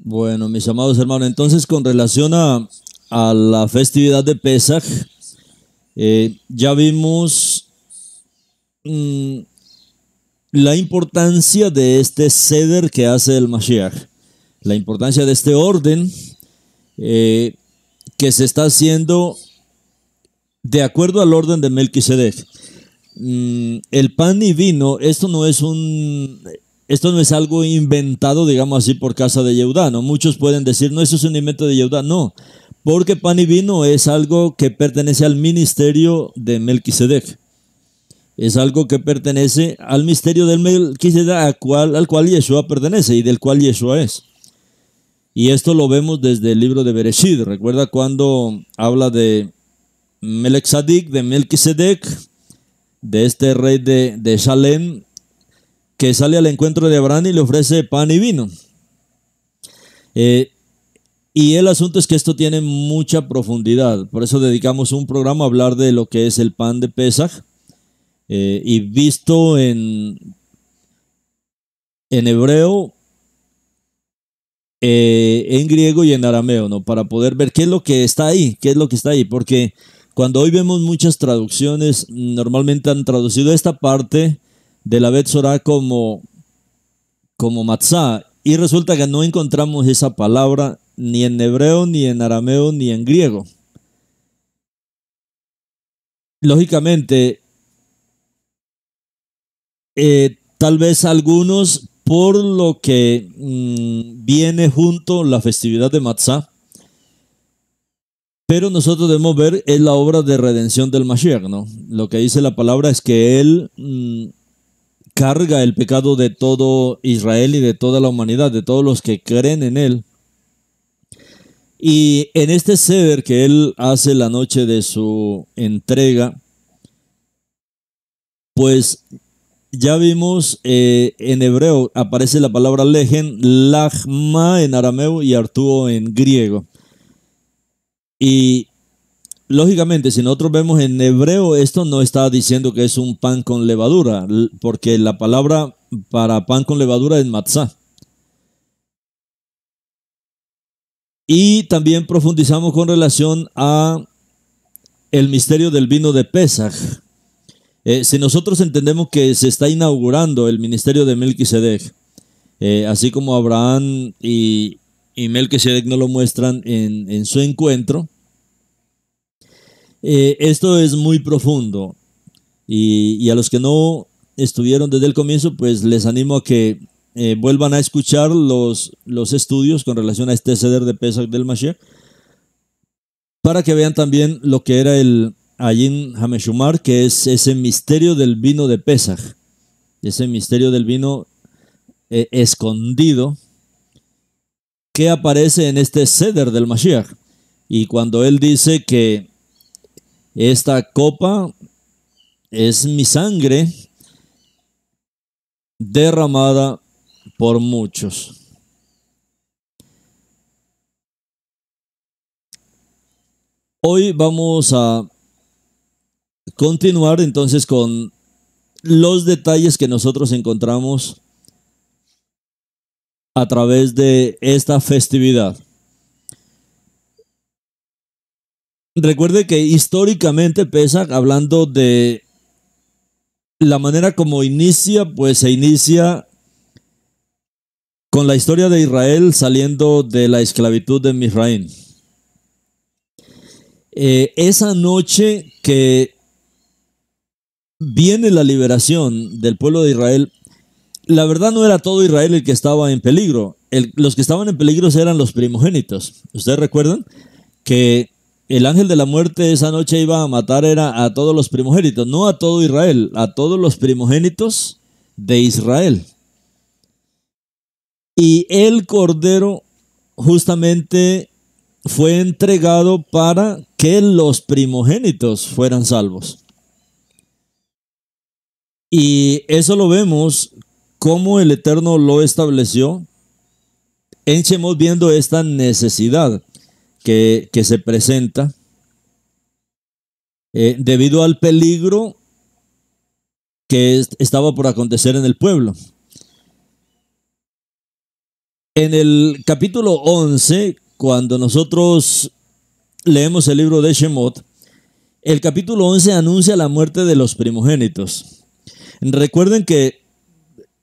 Bueno, mis amados hermanos, entonces con relación a, la festividad de Pesach, eh, ya vimos mm, la importancia de este ceder que hace el Mashiach, la importancia de este orden eh, que se está haciendo de acuerdo al orden de Melquisedec. Mm, el pan y vino, esto no es un esto no es algo inventado, digamos así, por casa de Yehudá, ¿no? Muchos pueden decir, no, eso es un invento de Yehudá. No, porque pan y vino es algo que pertenece al ministerio de Melquisedec. Es algo que pertenece al misterio del Melquisedec al cual, al Yeshua pertenece y del cual Yeshua es. Y esto lo vemos desde el libro de Bereshid. Recuerda cuando habla de Melexadik, de Melquisedec, de este rey de, de Shalem, que sale al encuentro de Abraham y le ofrece pan y vino. Eh, y el asunto es que esto tiene mucha profundidad, por eso dedicamos un programa a hablar de lo que es el pan de Pesach eh, y visto en, en hebreo, eh, en griego y en arameo, ¿no? Para poder ver qué es lo que está ahí, qué es lo que está ahí, porque cuando hoy vemos muchas traducciones, normalmente han traducido esta parte de la sorá como, como matzá. Y resulta que no encontramos esa palabra ni en hebreo, ni en arameo, ni en griego. Lógicamente, eh, tal vez algunos, por lo que mm, viene junto la festividad de Matzah, pero nosotros debemos ver es la obra de redención del Mashiach, ¿no? Lo que dice la palabra es que él mm, carga el pecado de todo Israel y de toda la humanidad, de todos los que creen en Él. Y en este ceder que Él hace la noche de su entrega, pues ya vimos eh, en hebreo aparece la palabra legen, lachma en arameo y artuo en griego. Y lógicamente, si nosotros vemos en hebreo, esto no está diciendo que es un pan con levadura, porque la palabra para pan con levadura es matzá. Y también profundizamos con relación a el misterio del vino de Pesaj. Eh, si nosotros entendemos que se está inaugurando el ministerio de Melquisedec, eh, así como Abraham y, y Melquisedec no lo muestran en, en su encuentro, eh, esto es muy profundo y, a los que no estuvieron desde el comienzo, pues les animo a que eh, vuelvan a escuchar los, los estudios con relación a este ceder de Pesach del Mashiach para que vean también lo que era el Ayin Hameshumar, que es ese misterio del vino de Pesach, ese misterio del vino eh, escondido que aparece en este ceder del Mashiach. Y cuando él dice que esta copa es mi sangre derramada por muchos. Hoy vamos a continuar entonces con los detalles que nosotros encontramos a través de esta festividad. Recuerde que históricamente Pesach, hablando de la manera como inicia, pues se inicia con la historia de Israel saliendo de la esclavitud de Misraín. Eh, esa noche que viene la liberación del pueblo de Israel, la verdad no era todo Israel el que estaba en peligro. los que estaban en peligro eran los primogénitos. ¿Ustedes recuerdan que el ángel de la muerte esa noche iba a matar era a todos los primogénitos, no a todo Israel, a todos los primogénitos de Israel. Y el cordero justamente fue entregado para que los primogénitos fueran salvos. Y eso lo vemos como el Eterno lo estableció Enchemos viendo esta necesidad que, se presenta eh, debido al peligro que estaba por acontecer en el pueblo. En el capítulo 11, cuando nosotros leemos el libro de Shemot, el capítulo 11 anuncia la muerte de los primogénitos. Recuerden que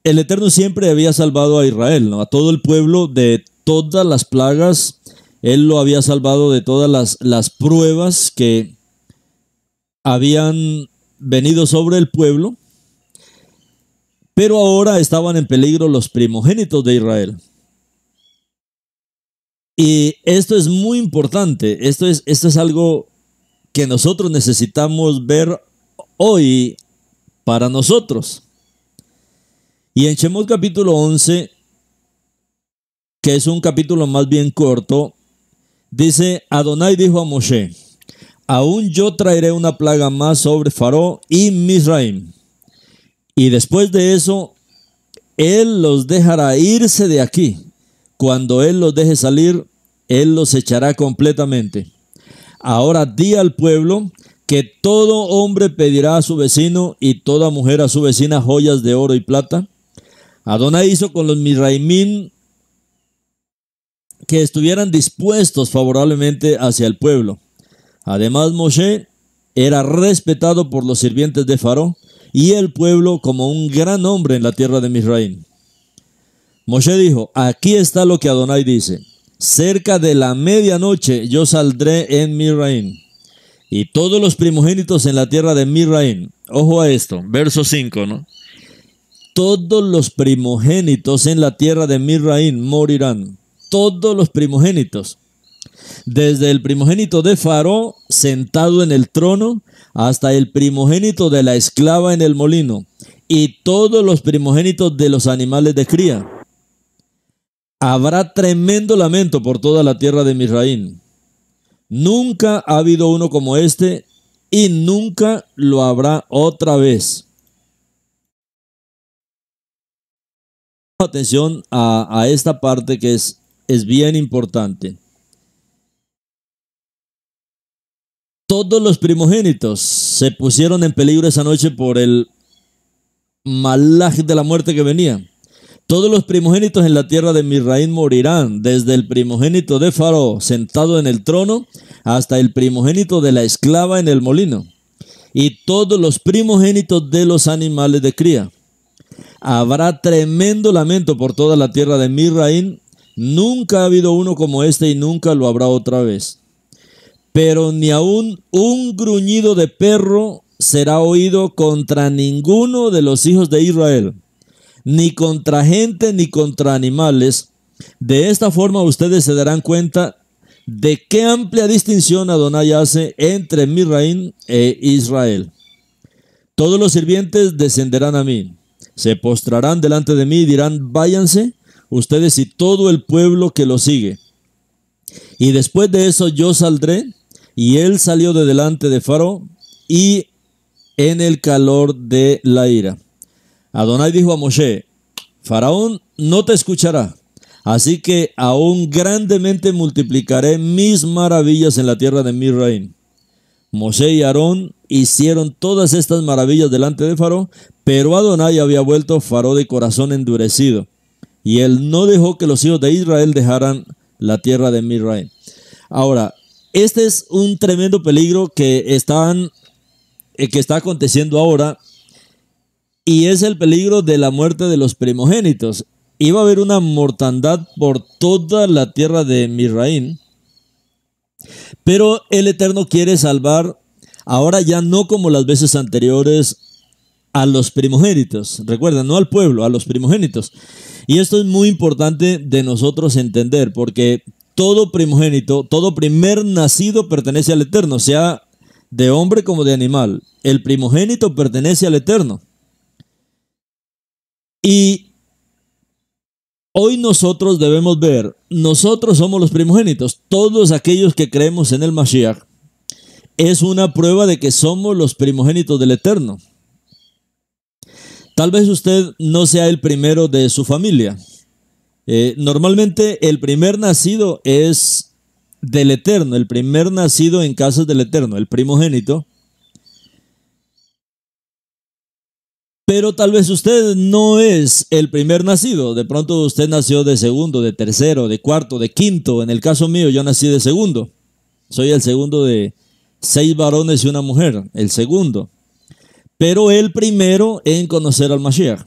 el Eterno siempre había salvado a Israel, a todo el pueblo de todas las plagas él lo había salvado de todas las, pruebas que habían venido sobre el pueblo, pero ahora estaban en peligro los primogénitos de Israel. Y esto es muy importante, esto es, esto es algo que nosotros necesitamos ver hoy para nosotros. Y en Shemot capítulo 11, que es un capítulo más bien corto, Dice, Adonai dijo a Moshe, aún yo traeré una plaga más sobre Faro y Misraim. Y después de eso, él los dejará irse de aquí. Cuando él los deje salir, él los echará completamente. Ahora di al pueblo que todo hombre pedirá a su vecino y toda mujer a su vecina joyas de oro y plata. Adonai hizo con los Misraimín que estuvieran dispuestos favorablemente hacia el pueblo. Además, Moshe era respetado por los sirvientes de Faraón y el pueblo como un gran hombre en la tierra de Misraim. Moshe dijo, aquí está lo que Adonai dice, cerca de la medianoche yo saldré en Misraim y todos los primogénitos en la tierra de Misraim. Ojo a esto, verso 5, ¿no? Todos los primogénitos en la tierra de Misraim morirán todos los primogénitos, desde el primogénito de Faro sentado en el trono hasta el primogénito de la esclava en el molino y todos los primogénitos de los animales de cría. Habrá tremendo lamento por toda la tierra de Misraín. Nunca ha habido uno como este y nunca lo habrá otra vez. Atención a, a esta parte que es es bien importante. Todos los primogénitos se pusieron en peligro esa noche por el malaj de la muerte que venía. Todos los primogénitos en la tierra de Mirraín morirán, desde el primogénito de Faro sentado en el trono hasta el primogénito de la esclava en el molino, y todos los primogénitos de los animales de cría. Habrá tremendo lamento por toda la tierra de Misraín Nunca ha habido uno como este y nunca lo habrá otra vez. Pero ni aun un gruñido de perro será oído contra ninguno de los hijos de Israel, ni contra gente ni contra animales. De esta forma ustedes se darán cuenta de qué amplia distinción Adonai hace entre Mirraín e Israel. Todos los sirvientes descenderán a mí, se postrarán delante de mí y dirán, váyanse ustedes y todo el pueblo que lo sigue. Y después de eso yo saldré. Y él salió de delante de Faro y en el calor de la ira. Adonai dijo a Moshe, Faraón no te escuchará, así que aún grandemente multiplicaré mis maravillas en la tierra de mi reino Moshe y Aarón hicieron todas estas maravillas delante de Faro, pero Adonai había vuelto Faro de corazón endurecido y él no dejó que los hijos de Israel dejaran la tierra de Mirraín Ahora, este es un tremendo peligro que, están, eh, que está aconteciendo ahora y es el peligro de la muerte de los primogénitos. Iba a haber una mortandad por toda la tierra de Mirraín pero el Eterno quiere salvar ahora ya no como las veces anteriores a los primogénitos, recuerda, no al pueblo, a los primogénitos. Y esto es muy importante de nosotros entender, porque todo primogénito, todo primer nacido pertenece al Eterno, sea de hombre como de animal. El primogénito pertenece al Eterno. Y hoy nosotros debemos ver, nosotros somos los primogénitos, todos aquellos que creemos en el Mashiach, es una prueba de que somos los primogénitos del Eterno. Tal vez usted no sea el primero de su familia. Eh, normalmente el primer nacido es del Eterno, el primer nacido en casa del Eterno, el primogénito. Pero tal vez usted no es el primer nacido. De pronto usted nació de segundo, de tercero, de cuarto, de quinto. En el caso mío yo nací de segundo. Soy el segundo de seis varones y una mujer, el segundo pero el primero en conocer al Mashiach.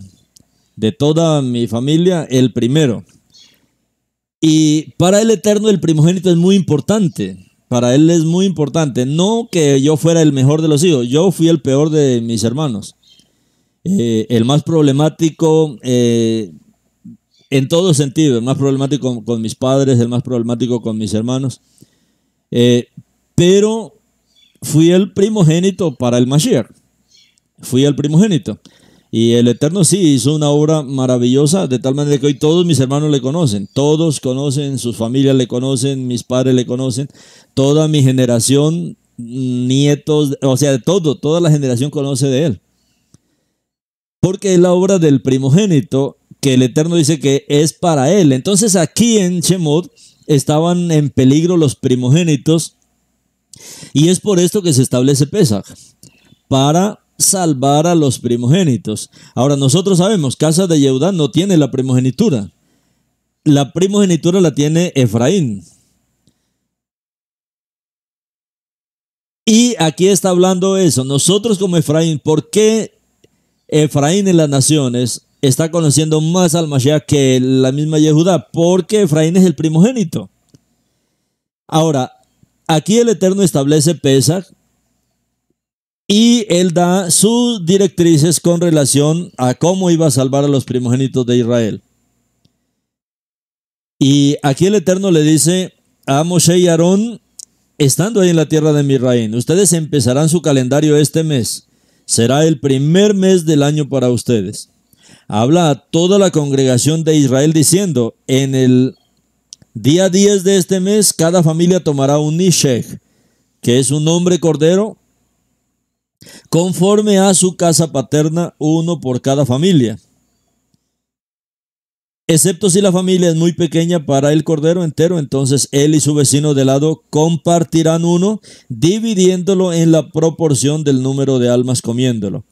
De toda mi familia, el primero. Y para el Eterno el primogénito es muy importante. Para él es muy importante. No que yo fuera el mejor de los hijos, yo fui el peor de mis hermanos. Eh, el más problemático eh, en todo sentido, el más problemático con, mis padres, el más problemático con mis hermanos. Eh, pero fui el primogénito para el Mashiach fui al primogénito. Y el Eterno sí hizo una obra maravillosa, de tal manera que hoy todos mis hermanos le conocen, todos conocen, sus familias le conocen, mis padres le conocen, toda mi generación, nietos, o sea, de todo, toda la generación conoce de él. Porque es la obra del primogénito que el Eterno dice que es para él. Entonces aquí en Shemot estaban en peligro los primogénitos y es por esto que se establece Pesach, para salvar a los primogénitos. Ahora nosotros sabemos, casa de Yehudá no tiene la primogenitura. La primogenitura la tiene Efraín. Y aquí está hablando eso. Nosotros como Efraín, ¿por qué Efraín en las naciones está conociendo más al Mashiach que la misma Yehudá? Porque Efraín es el primogénito. Ahora, aquí el Eterno establece Pesach y él da sus directrices con relación a cómo iba a salvar a los primogénitos de Israel. Y aquí el Eterno le dice a Moshe y Aarón, estando ahí en la tierra de Misraín, ustedes empezarán su calendario este mes. Será el primer mes del año para ustedes. Habla a toda la congregación de Israel diciendo, en el día 10 de este mes cada familia tomará un Nishek, que es un hombre cordero conforme a su casa paterna, uno por cada familia. Excepto si la familia es muy pequeña para el cordero entero, entonces él y su vecino de lado compartirán uno, dividiéndolo en la proporción del número de almas comiéndolo.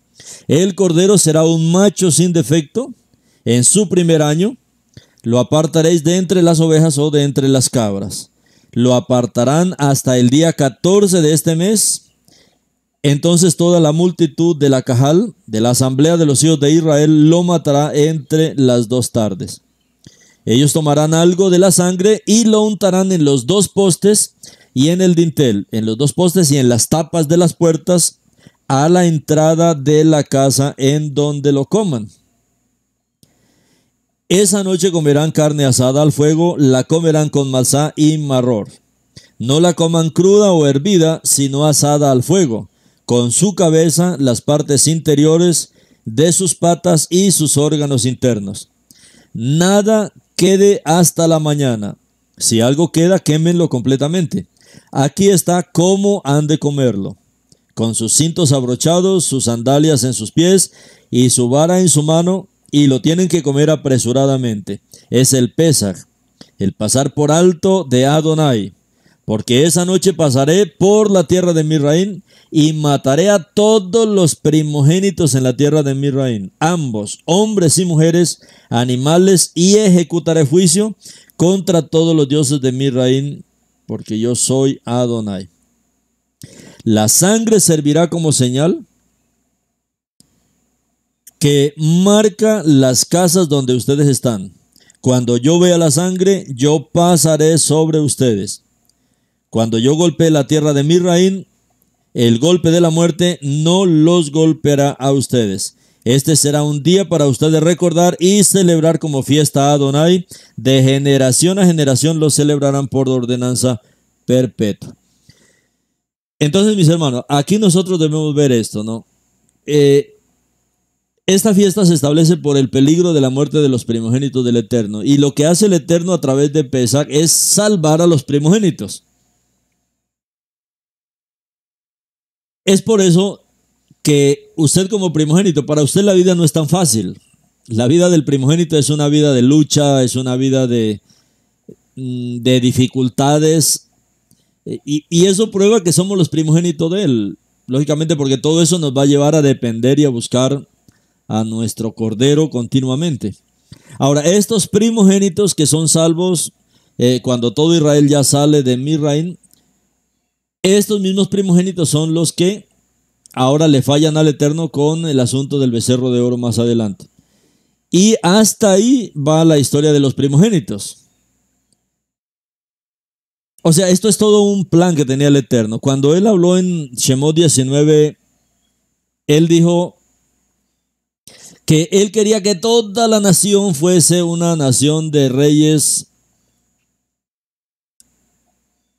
El cordero será un macho sin defecto en su primer año. Lo apartaréis de entre las ovejas o de entre las cabras. Lo apartarán hasta el día 14 de este mes entonces toda la multitud de la Cajal, de la asamblea de los hijos de Israel, lo matará entre las dos tardes. Ellos tomarán algo de la sangre y lo untarán en los dos postes y en el dintel, en los dos postes y en las tapas de las puertas a la entrada de la casa en donde lo coman. Esa noche comerán carne asada al fuego, la comerán con mazá y marror. No la coman cruda o hervida, sino asada al fuego con su cabeza, las partes interiores de sus patas y sus órganos internos. Nada quede hasta la mañana. Si algo queda, quémenlo completamente. Aquí está cómo han de comerlo. Con sus cintos abrochados, sus sandalias en sus pies y su vara en su mano, y lo tienen que comer apresuradamente. Es el Pesach, el pasar por alto de Adonai porque esa noche pasaré por la tierra de Mirraín y mataré a todos los primogénitos en la tierra de Mirraín, ambos, hombres y mujeres, animales, y ejecutaré juicio contra todos los dioses de Mirraín, porque yo soy Adonai. La sangre servirá como señal que marca las casas donde ustedes están. Cuando yo vea la sangre, yo pasaré sobre ustedes cuando yo golpeé la tierra de Mirraín, el golpe de la muerte no los golpeará a ustedes. Este será un día para ustedes recordar y celebrar como fiesta a Adonai. De generación a generación lo celebrarán por ordenanza perpetua. Entonces, mis hermanos, aquí nosotros debemos ver esto, ¿no? Eh, esta fiesta se establece por el peligro de la muerte de los primogénitos del Eterno. Y lo que hace el Eterno a través de Pesach es salvar a los primogénitos. Es por eso que usted como primogénito, para usted la vida no es tan fácil. La vida del primogénito es una vida de lucha, es una vida de, mm, dificultades. Y, eso prueba que somos los primogénitos de él. Lógicamente porque todo eso nos va a llevar a depender y a buscar a nuestro Cordero continuamente. Ahora, estos primogénitos que son salvos eh, cuando todo Israel ya sale de Mirraín, estos mismos primogénitos son los que ahora le fallan al Eterno con el asunto del becerro de oro más adelante. Y hasta ahí va la historia de los primogénitos. O sea, esto es todo un plan que tenía el Eterno. Cuando él habló en Shemot 19, él dijo que él quería que toda la nación fuese una nación de reyes,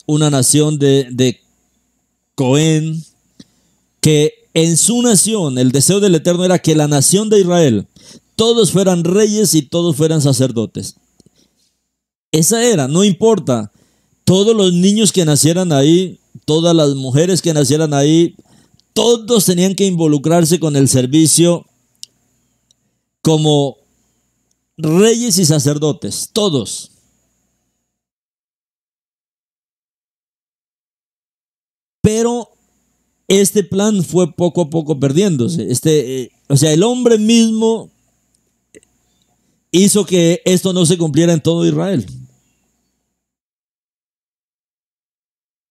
una nación de, de Cohen, que en su nación el deseo del Eterno era que la nación de Israel todos fueran reyes y todos fueran sacerdotes. Esa era, no importa. Todos los niños que nacieran ahí, todas las mujeres que nacieran ahí, todos tenían que involucrarse con el servicio como reyes y sacerdotes, todos. pero este plan fue poco a poco perdiéndose. Este, eh, o sea, el hombre mismo hizo que esto no se cumpliera en todo Israel.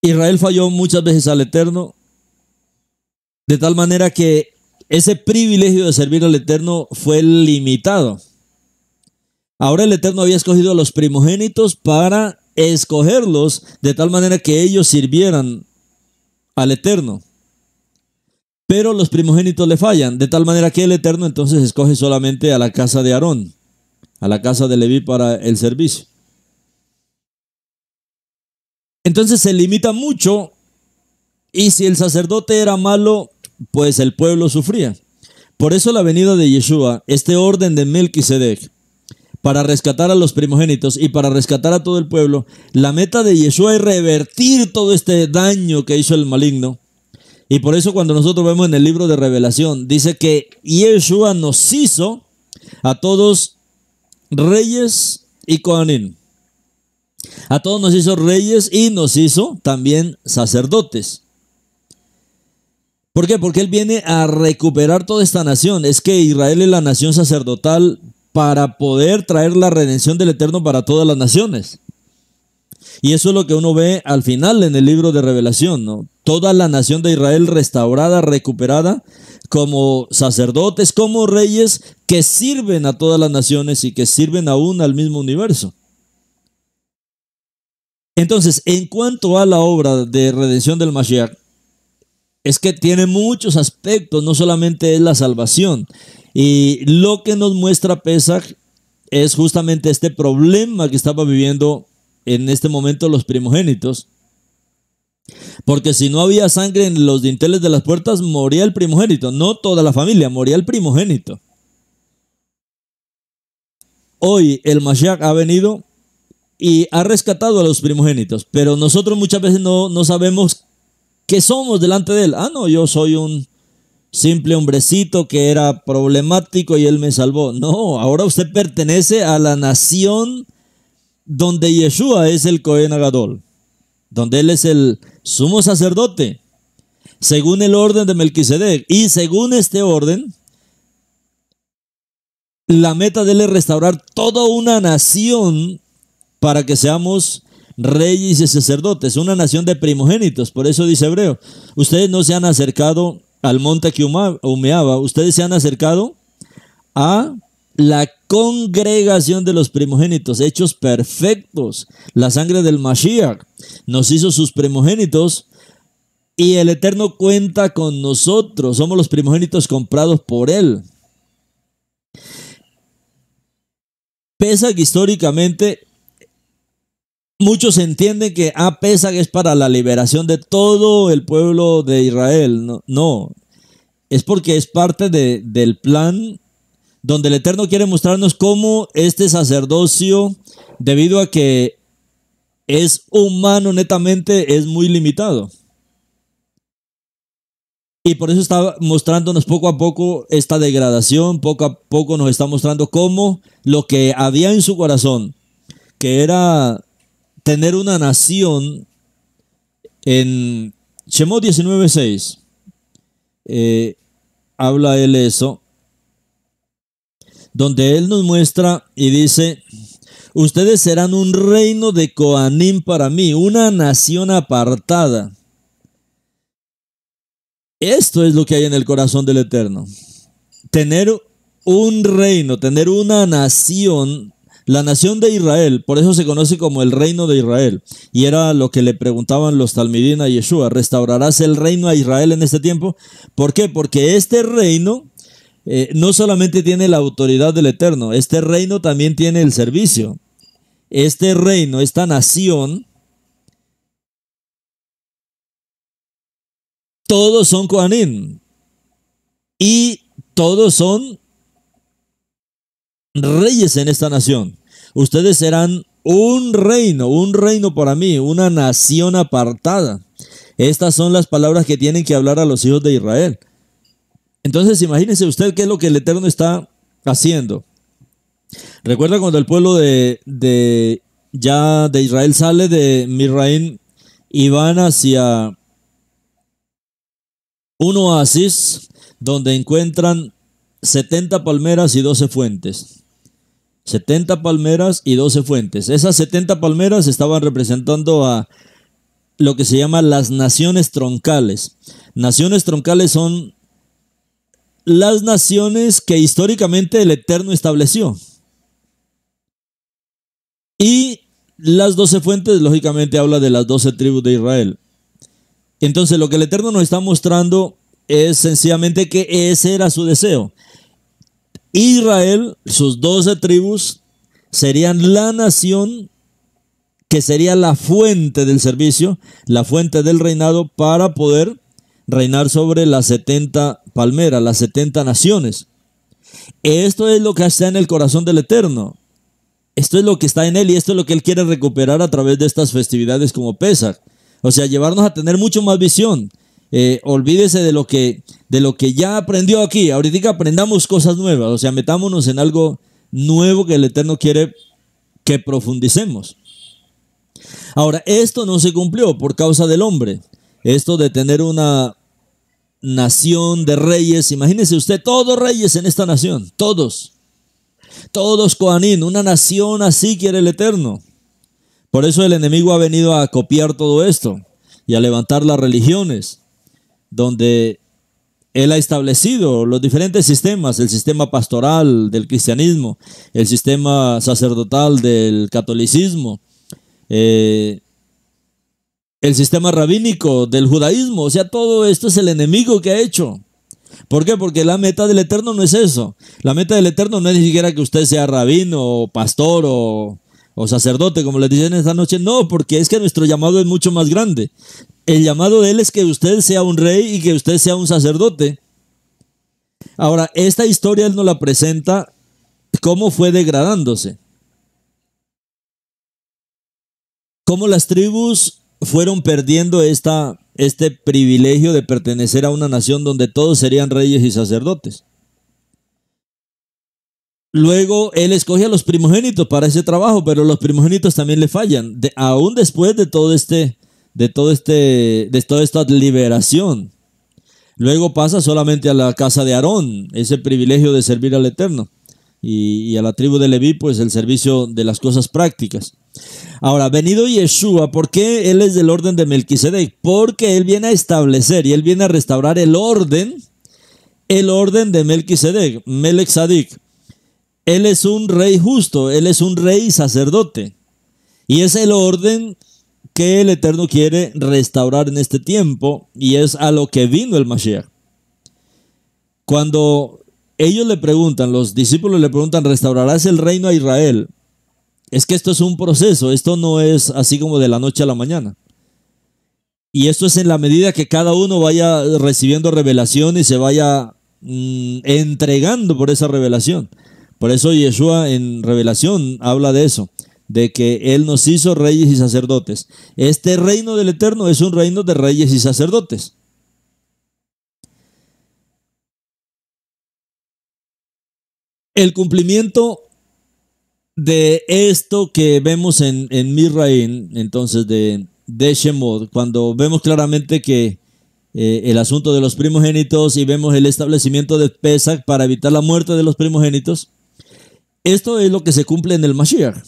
Israel falló muchas veces al Eterno, de tal manera que ese privilegio de servir al Eterno fue limitado. Ahora el Eterno había escogido a los primogénitos para escogerlos de tal manera que ellos sirvieran al Eterno. Pero los primogénitos le fallan, de tal manera que el Eterno entonces escoge solamente a la casa de Aarón, a la casa de Leví para el servicio. Entonces se limita mucho y si el sacerdote era malo, pues el pueblo sufría. Por eso la venida de Yeshua, este orden de Melquisedec, para rescatar a los primogénitos y para rescatar a todo el pueblo, la meta de Yeshua es revertir todo este daño que hizo el maligno. Y por eso cuando nosotros vemos en el libro de revelación, dice que Yeshua nos hizo a todos reyes y coanín. A todos nos hizo reyes y nos hizo también sacerdotes. ¿Por qué? Porque Él viene a recuperar toda esta nación. Es que Israel es la nación sacerdotal para poder traer la redención del Eterno para todas las naciones. Y eso es lo que uno ve al final en el libro de Revelación, ¿no? Toda la nación de Israel restaurada, recuperada, como sacerdotes, como reyes que sirven a todas las naciones y que sirven aún al mismo universo. Entonces, en cuanto a la obra de redención del Mashiach, es que tiene muchos aspectos, no solamente es la salvación. Y lo que nos muestra Pesach es justamente este problema que estaba viviendo en este momento los primogénitos. Porque si no había sangre en los dinteles de las puertas, moría el primogénito. No toda la familia, moría el primogénito. Hoy el Mashiach ha venido y ha rescatado a los primogénitos, pero nosotros muchas veces no, no sabemos ¿Qué somos delante de Él? Ah, no, yo soy un simple hombrecito que era problemático y Él me salvó. No, ahora usted pertenece a la nación donde Yeshua es el Cohen Agadol, donde Él es el sumo sacerdote, según el orden de Melquisedec. Y según este orden, la meta de Él es restaurar toda una nación para que seamos reyes y sacerdotes, una nación de primogénitos. Por eso dice Hebreo, ustedes no se han acercado al monte que humeaba, ustedes se han acercado a la congregación de los primogénitos, hechos perfectos. La sangre del Mashiach nos hizo sus primogénitos y el Eterno cuenta con nosotros. Somos los primogénitos comprados por Él. que históricamente Muchos entienden que pesar Pesach es para la liberación de todo el pueblo de Israel. No, es porque es parte del plan donde el Eterno quiere mostrarnos cómo este sacerdocio, debido a que es humano netamente, es muy limitado. Y por eso está mostrándonos poco a poco esta degradación, poco a poco nos está mostrando cómo lo que había en su corazón, que era tener una nación en Shemot 19.6. Eh, habla él eso, donde él nos muestra y dice, ustedes serán un reino de Coanim para mí, una nación apartada. Esto es lo que hay en el corazón del Eterno. Tener un reino, tener una nación la nación de Israel, por eso se conoce como el reino de Israel, y era lo que le preguntaban los talmidín a Yeshua, ¿restaurarás el reino a Israel en este tiempo? ¿Por qué? Porque este reino eh, no solamente tiene la autoridad del Eterno, este reino también tiene el servicio. Este reino, esta nación, todos son Kohanim y todos son reyes en esta nación. Ustedes serán un reino, un reino para mí, una nación apartada. Estas son las palabras que tienen que hablar a los hijos de Israel. Entonces imagínense usted qué es lo que el Eterno está haciendo. Recuerda cuando el pueblo de, ya de Israel sale de Mirraín y van hacia un oasis donde encuentran 70 palmeras y 12 fuentes. 70 palmeras y 12 fuentes. Esas 70 palmeras estaban representando a lo que se llama las naciones troncales. Naciones troncales son las naciones que históricamente el Eterno estableció. Y las 12 fuentes, lógicamente, habla de las 12 tribus de Israel. Entonces, lo que el Eterno nos está mostrando es sencillamente que ese era su deseo. Israel, sus doce tribus, serían la nación que sería la fuente del servicio, la fuente del reinado para poder reinar sobre las 70 palmeras, las 70 naciones. Esto es lo que está en el corazón del Eterno. Esto es lo que está en él y esto es lo que él quiere recuperar a través de estas festividades como Pesach. O sea, llevarnos a tener mucho más visión. Eh, olvídese de lo que de lo que ya aprendió aquí. Ahorita aprendamos cosas nuevas, o sea, metámonos en algo nuevo que el Eterno quiere que profundicemos. Ahora, esto no se cumplió por causa del hombre. Esto de tener una nación de reyes, imagínese usted, todos reyes en esta nación, todos. Todos Coanín, una nación así quiere el Eterno. Por eso el enemigo ha venido a copiar todo esto y a levantar las religiones, donde él ha establecido los diferentes sistemas, el sistema pastoral del cristianismo, el sistema sacerdotal del catolicismo, eh, el sistema rabínico del judaísmo. O sea, todo esto es el enemigo que ha hecho. ¿Por qué? Porque la meta del Eterno no es eso. La meta del Eterno no es ni siquiera que usted sea rabino o pastor o, o sacerdote, como le dicen esta noche. No, porque es que nuestro llamado es mucho más grande. El llamado de Él es que usted sea un rey y que usted sea un sacerdote. Ahora, esta historia Él nos la presenta cómo fue degradándose. Cómo las tribus fueron perdiendo esta, este privilegio de pertenecer a una nación donde todos serían reyes y sacerdotes. Luego él escoge a los primogénitos para ese trabajo, pero los primogénitos también le fallan, aún después de todo este de todo este, de toda esta liberación. Luego pasa solamente a la casa de Aarón, ese privilegio de servir al Eterno. Y, a la tribu de Leví, pues el servicio de las cosas prácticas. Ahora, venido Yeshua, ¿por qué él es del orden de Melquisedec? Porque él viene a establecer y él viene a restaurar el orden, el orden de Melquisedec, Melexadic. Él es un rey justo, él es un rey sacerdote. Y es el orden que el Eterno quiere restaurar en este tiempo y es a lo que vino el Mashiach. Cuando ellos le preguntan, los discípulos le preguntan, ¿restaurarás el reino a Israel? Es que esto es un proceso, esto no es así como de la noche a la mañana. Y esto es en la medida que cada uno vaya recibiendo revelación y se vaya mm, entregando por esa revelación. Por eso Yeshua en revelación habla de eso de que Él nos hizo reyes y sacerdotes. Este reino del Eterno es un reino de reyes y sacerdotes. El cumplimiento de esto que vemos en, en Mirraín, entonces de, de cuando vemos claramente que eh, el asunto de los primogénitos y vemos el establecimiento de Pesach para evitar la muerte de los primogénitos, esto es lo que se cumple en el Mashiach.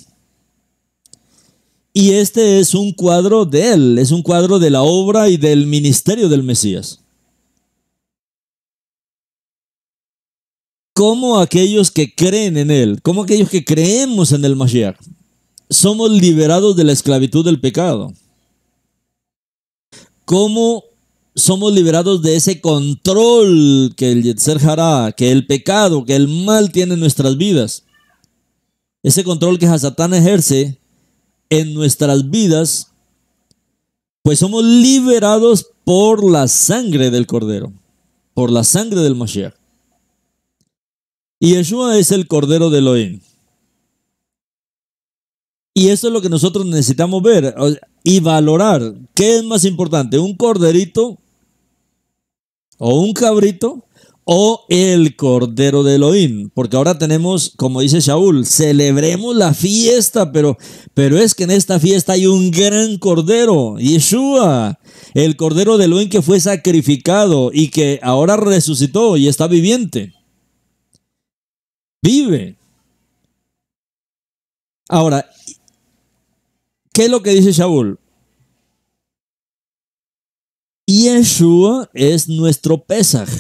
Y este es un cuadro de él, es un cuadro de la obra y del ministerio del Mesías. Como aquellos que creen en él, como aquellos que creemos en el Mashiach, somos liberados de la esclavitud del pecado. ¿Cómo somos liberados de ese control que el Yetzer Hará, que el pecado, que el mal tiene en nuestras vidas. Ese control que Hasatán ejerce en nuestras vidas, pues somos liberados por la sangre del Cordero, por la sangre del Mashiach. Y Yeshua es el Cordero de Elohim. Y eso es lo que nosotros necesitamos ver y valorar. ¿Qué es más importante? ¿Un corderito o un cabrito? o el Cordero de Elohim, porque ahora tenemos, como dice Shaul, celebremos la fiesta, pero, pero es que en esta fiesta hay un gran Cordero, Yeshua, el Cordero de Elohim que fue sacrificado y que ahora resucitó y está viviente. Vive. Ahora, ¿qué es lo que dice Shaul? Yeshua es nuestro Pesaj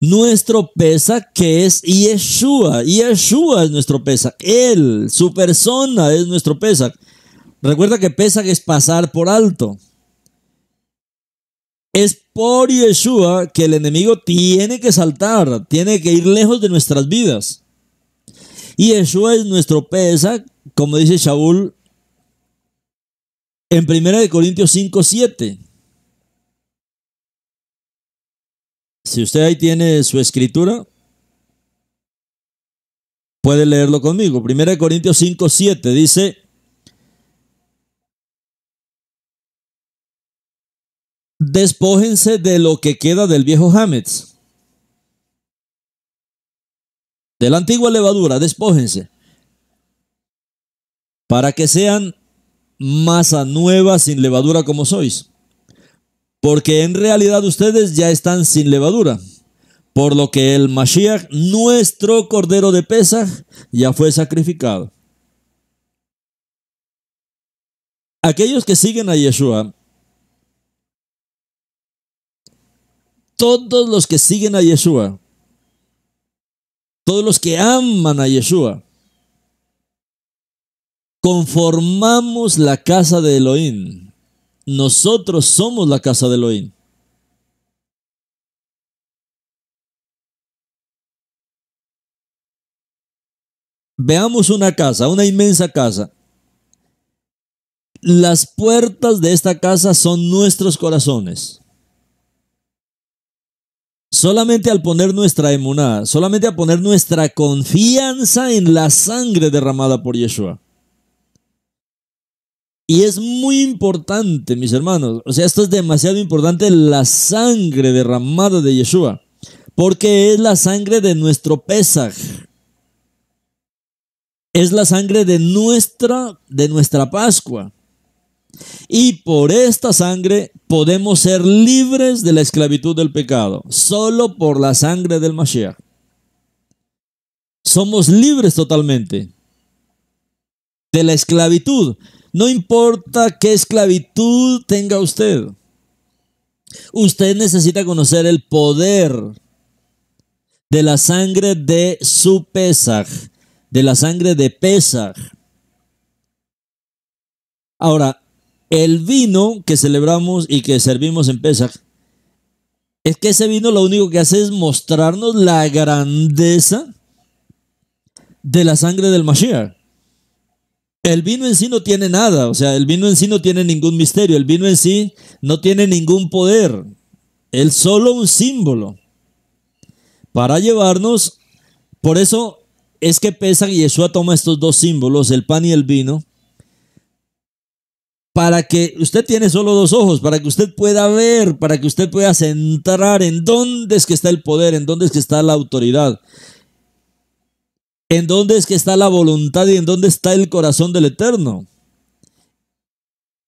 nuestro pesa que es Yeshua. Yeshua es nuestro pesa. Él, su persona es nuestro pesa. Recuerda que pesa es pasar por alto. Es por Yeshua que el enemigo tiene que saltar, tiene que ir lejos de nuestras vidas. Y Yeshua es nuestro pesa, como dice Shaul en 1 Corintios 5, 7. Si usted ahí tiene su escritura, puede leerlo conmigo. de Corintios 5, 7 dice, despójense de lo que queda del viejo Hametz, de la antigua levadura, despójense, para que sean masa nueva sin levadura como sois porque en realidad ustedes ya están sin levadura. Por lo que el Mashiach, nuestro Cordero de Pesaj, ya fue sacrificado. Aquellos que siguen a Yeshua, todos los que siguen a Yeshua, todos los que aman a Yeshua, conformamos la casa de Elohim, nosotros somos la casa de Elohim. Veamos una casa, una inmensa casa. Las puertas de esta casa son nuestros corazones. Solamente al poner nuestra emuná, solamente al poner nuestra confianza en la sangre derramada por Yeshua. Y es muy importante, mis hermanos. O sea, esto es demasiado importante, la sangre derramada de Yeshua. Porque es la sangre de nuestro Pesaj. Es la sangre de nuestra, de nuestra Pascua. Y por esta sangre podemos ser libres de la esclavitud del pecado. Solo por la sangre del Mashiach. Somos libres totalmente de la esclavitud no importa qué esclavitud tenga usted. Usted necesita conocer el poder de la sangre de su Pesach, de la sangre de Pesaj. Ahora, el vino que celebramos y que servimos en Pesaj, es que ese vino lo único que hace es mostrarnos la grandeza de la sangre del Mashiach. El vino en sí no tiene nada, o sea, el vino en sí no tiene ningún misterio, el vino en sí no tiene ningún poder, es solo un símbolo para llevarnos, por eso es que Pesa y Yeshua toma estos dos símbolos, el pan y el vino, para que usted tiene solo dos ojos, para que usted pueda ver, para que usted pueda centrar en dónde es que está el poder, en dónde es que está la autoridad en dónde es que está la voluntad y en dónde está el corazón del Eterno.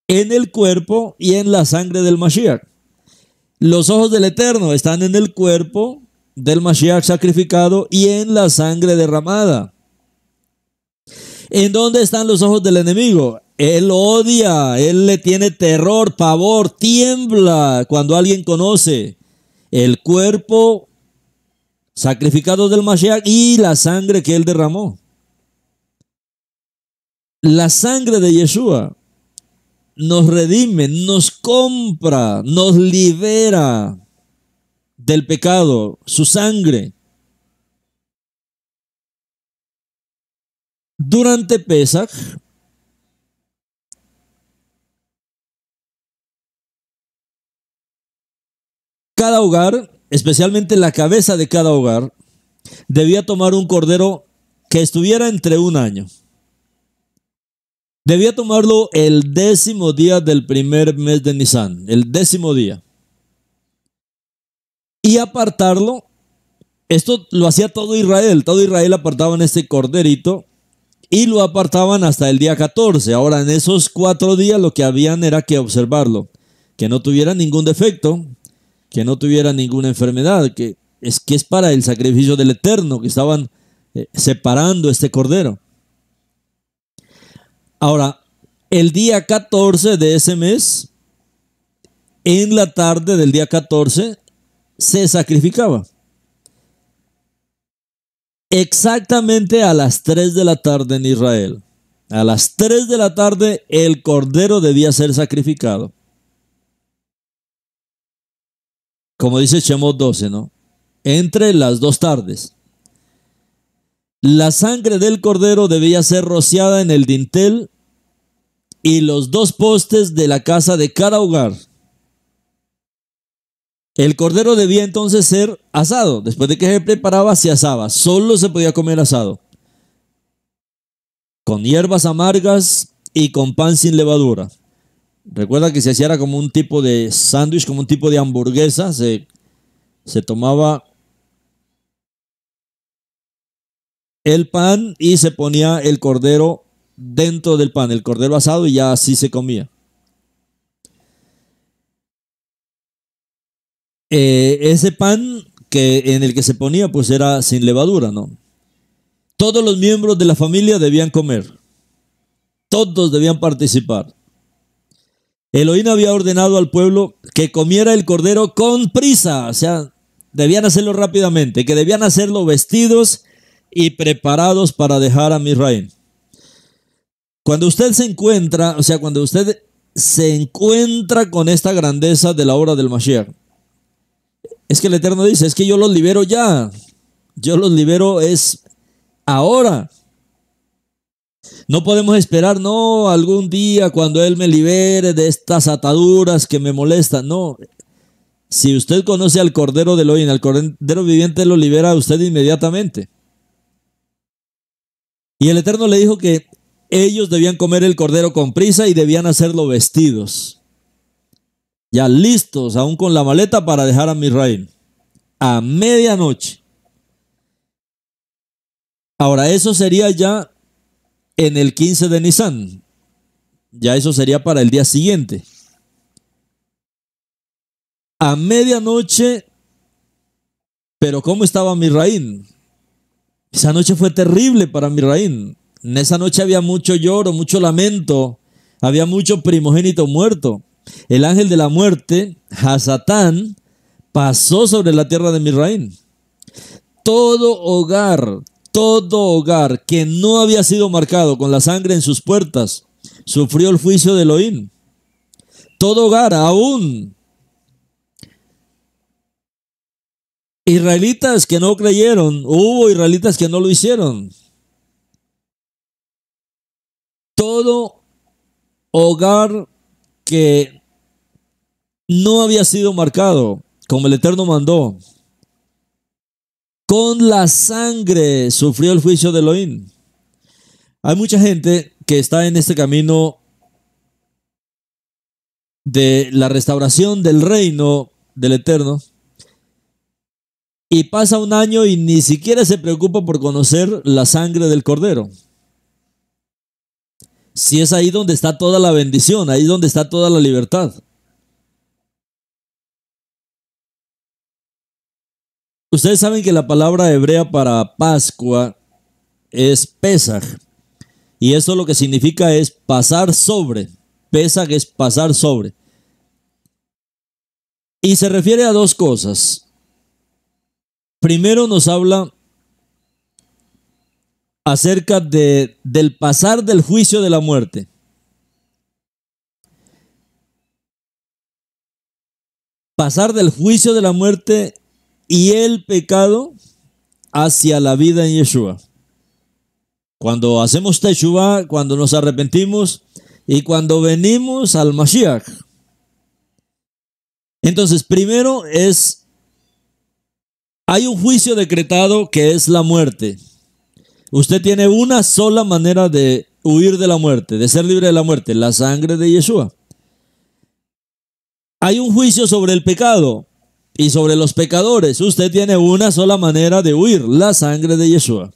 En el cuerpo y en la sangre del Mashiach. Los ojos del Eterno están en el cuerpo del Mashiach sacrificado y en la sangre derramada. ¿En dónde están los ojos del enemigo? Él odia, él le tiene terror, pavor, tiembla cuando alguien conoce el cuerpo sacrificados del Mashiach y la sangre que él derramó. La sangre de Yeshua nos redime, nos compra, nos libera del pecado, su sangre. Durante Pesach, cada hogar especialmente la cabeza de cada hogar, debía tomar un cordero que estuviera entre un año. Debía tomarlo el décimo día del primer mes de Nisan, el décimo día. Y apartarlo, esto lo hacía todo Israel, todo Israel apartaban este corderito y lo apartaban hasta el día 14. Ahora, en esos cuatro días lo que habían era que observarlo, que no tuviera ningún defecto, que no tuviera ninguna enfermedad, que es que es para el sacrificio del Eterno, que estaban eh, separando este cordero. Ahora, el día 14 de ese mes, en la tarde del día 14, se sacrificaba. Exactamente a las 3 de la tarde en Israel. A las 3 de la tarde el cordero debía ser sacrificado. como dice Shemot 12, ¿no? Entre las dos tardes. La sangre del cordero debía ser rociada en el dintel y los dos postes de la casa de cada hogar. El cordero debía entonces ser asado. Después de que se preparaba, se asaba. Solo se podía comer asado. Con hierbas amargas y con pan sin levadura. Recuerda que se hacía como un tipo de sándwich, como un tipo de hamburguesa. Se, tomaba el pan y se ponía el cordero dentro del pan, el cordero asado y ya así se comía. Eh, ese pan que en el que se ponía pues era sin levadura, ¿no? Todos los miembros de la familia debían comer. Todos debían participar. Elohim había ordenado al pueblo que comiera el cordero con prisa, o sea, debían hacerlo rápidamente, que debían hacerlo vestidos y preparados para dejar a Misraim. Cuando usted se encuentra, o sea, cuando usted se encuentra con esta grandeza de la obra del Mashiach, es que el Eterno dice, es que yo los libero ya, yo los libero es ahora. No podemos esperar, no, algún día cuando Él me libere de estas ataduras que me molestan. No, si usted conoce al Cordero del hoy, al Cordero viviente lo libera a usted inmediatamente. Y el Eterno le dijo que ellos debían comer el cordero con prisa y debían hacerlo vestidos. Ya listos, aún con la maleta para dejar a mi rey A medianoche. Ahora, eso sería ya en el 15 de Nissan. Ya eso sería para el día siguiente. A medianoche, pero ¿cómo estaba raín? Esa noche fue terrible para raín. En esa noche había mucho lloro, mucho lamento, había mucho primogénito muerto. El ángel de la muerte, Hasatán, pasó sobre la tierra de raín. Todo hogar, todo hogar que no había sido marcado con la sangre en sus puertas sufrió el juicio de Elohim. Todo hogar, aún israelitas que no creyeron, hubo israelitas que no lo hicieron. Todo hogar que no había sido marcado, como el Eterno mandó, con la sangre sufrió el juicio de Elohim. Hay mucha gente que está en este camino de la restauración del reino del Eterno y pasa un año y ni siquiera se preocupa por conocer la sangre del cordero. Si es ahí donde está toda la bendición, ahí donde está toda la libertad. Ustedes saben que la palabra hebrea para Pascua es Pesaj. Y eso lo que significa es pasar sobre. Pesaj es pasar sobre. Y se refiere a dos cosas. Primero nos habla acerca de, del pasar del juicio de la muerte. Pasar del juicio de la muerte y el pecado hacia la vida en Yeshua. Cuando hacemos Teshuvah, cuando nos arrepentimos y cuando venimos al Mashiach. Entonces, primero es, hay un juicio decretado que es la muerte. Usted tiene una sola manera de huir de la muerte, de ser libre de la muerte, la sangre de Yeshua. Hay un juicio sobre el pecado. Y sobre los pecadores, usted tiene una sola manera de huir, la sangre de Yeshua.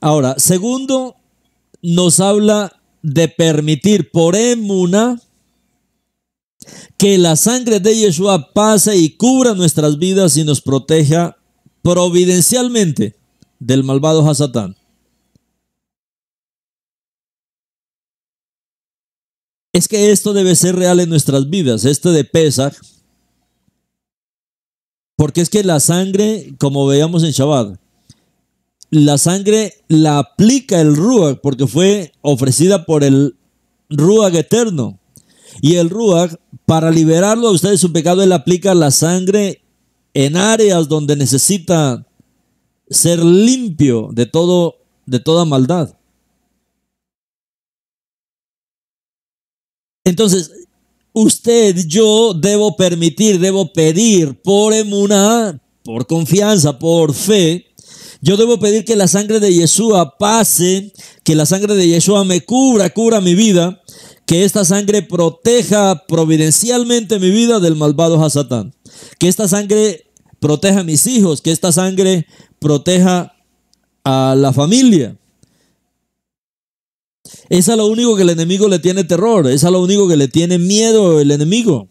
Ahora, segundo, nos habla de permitir por emuna que la sangre de Yeshua pase y cubra nuestras vidas y nos proteja providencialmente del malvado Hasatán. Es que esto debe ser real en nuestras vidas. Este de Pesach porque es que la sangre, como veíamos en Shabbat, la sangre la aplica el Ruach porque fue ofrecida por el Ruach eterno. Y el Ruach, para liberarlo a ustedes de su pecado, él aplica la sangre en áreas donde necesita ser limpio de todo de toda maldad. Entonces, usted, yo debo permitir, debo pedir por emuna, por confianza, por fe. Yo debo pedir que la sangre de Yeshua pase, que la sangre de Yeshua me cubra, cubra mi vida, que esta sangre proteja providencialmente mi vida del malvado Hasatán, que esta sangre proteja a mis hijos, que esta sangre proteja a la familia, es a lo único que el enemigo le tiene terror, es a lo único que le tiene miedo el enemigo.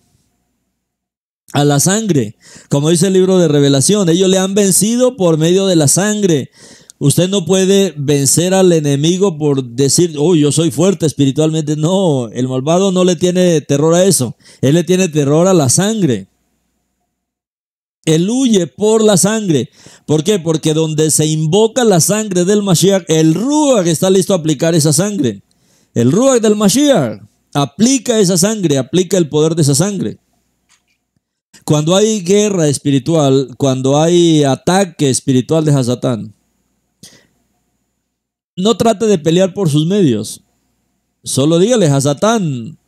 A la sangre, como dice el libro de Revelación, ellos le han vencido por medio de la sangre. Usted no puede vencer al enemigo por decir, oh, yo soy fuerte espiritualmente. No, el malvado no le tiene terror a eso. Él le tiene terror a la sangre. Él huye por la sangre. ¿Por qué? Porque donde se invoca la sangre del Mashiach, el Ruach está listo a aplicar esa sangre. El Ruach del Mashiach aplica esa sangre, aplica el poder de esa sangre. Cuando hay guerra espiritual, cuando hay ataque espiritual de Hasatán, no trate de pelear por sus medios. Solo dígale, Hasatán,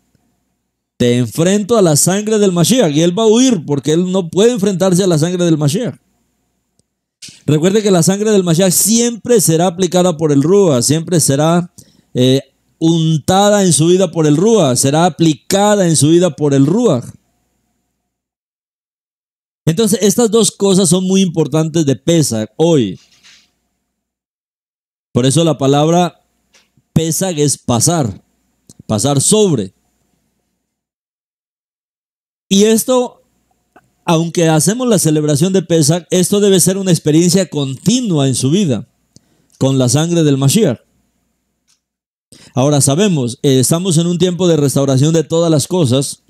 te enfrento a la sangre del Mashiach. Y él va a huir porque él no puede enfrentarse a la sangre del Mashiach. Recuerde que la sangre del Mashiach siempre será aplicada por el Rúa, siempre será eh, untada en su vida por el Rúa, será aplicada en su vida por el Rúa. Entonces, estas dos cosas son muy importantes de Pesach hoy. Por eso la palabra Pesach es pasar, pasar sobre. Y esto, aunque hacemos la celebración de Pesach, esto debe ser una experiencia continua en su vida, con la sangre del Mashiach. Ahora sabemos, eh, estamos en un tiempo de restauración de todas las cosas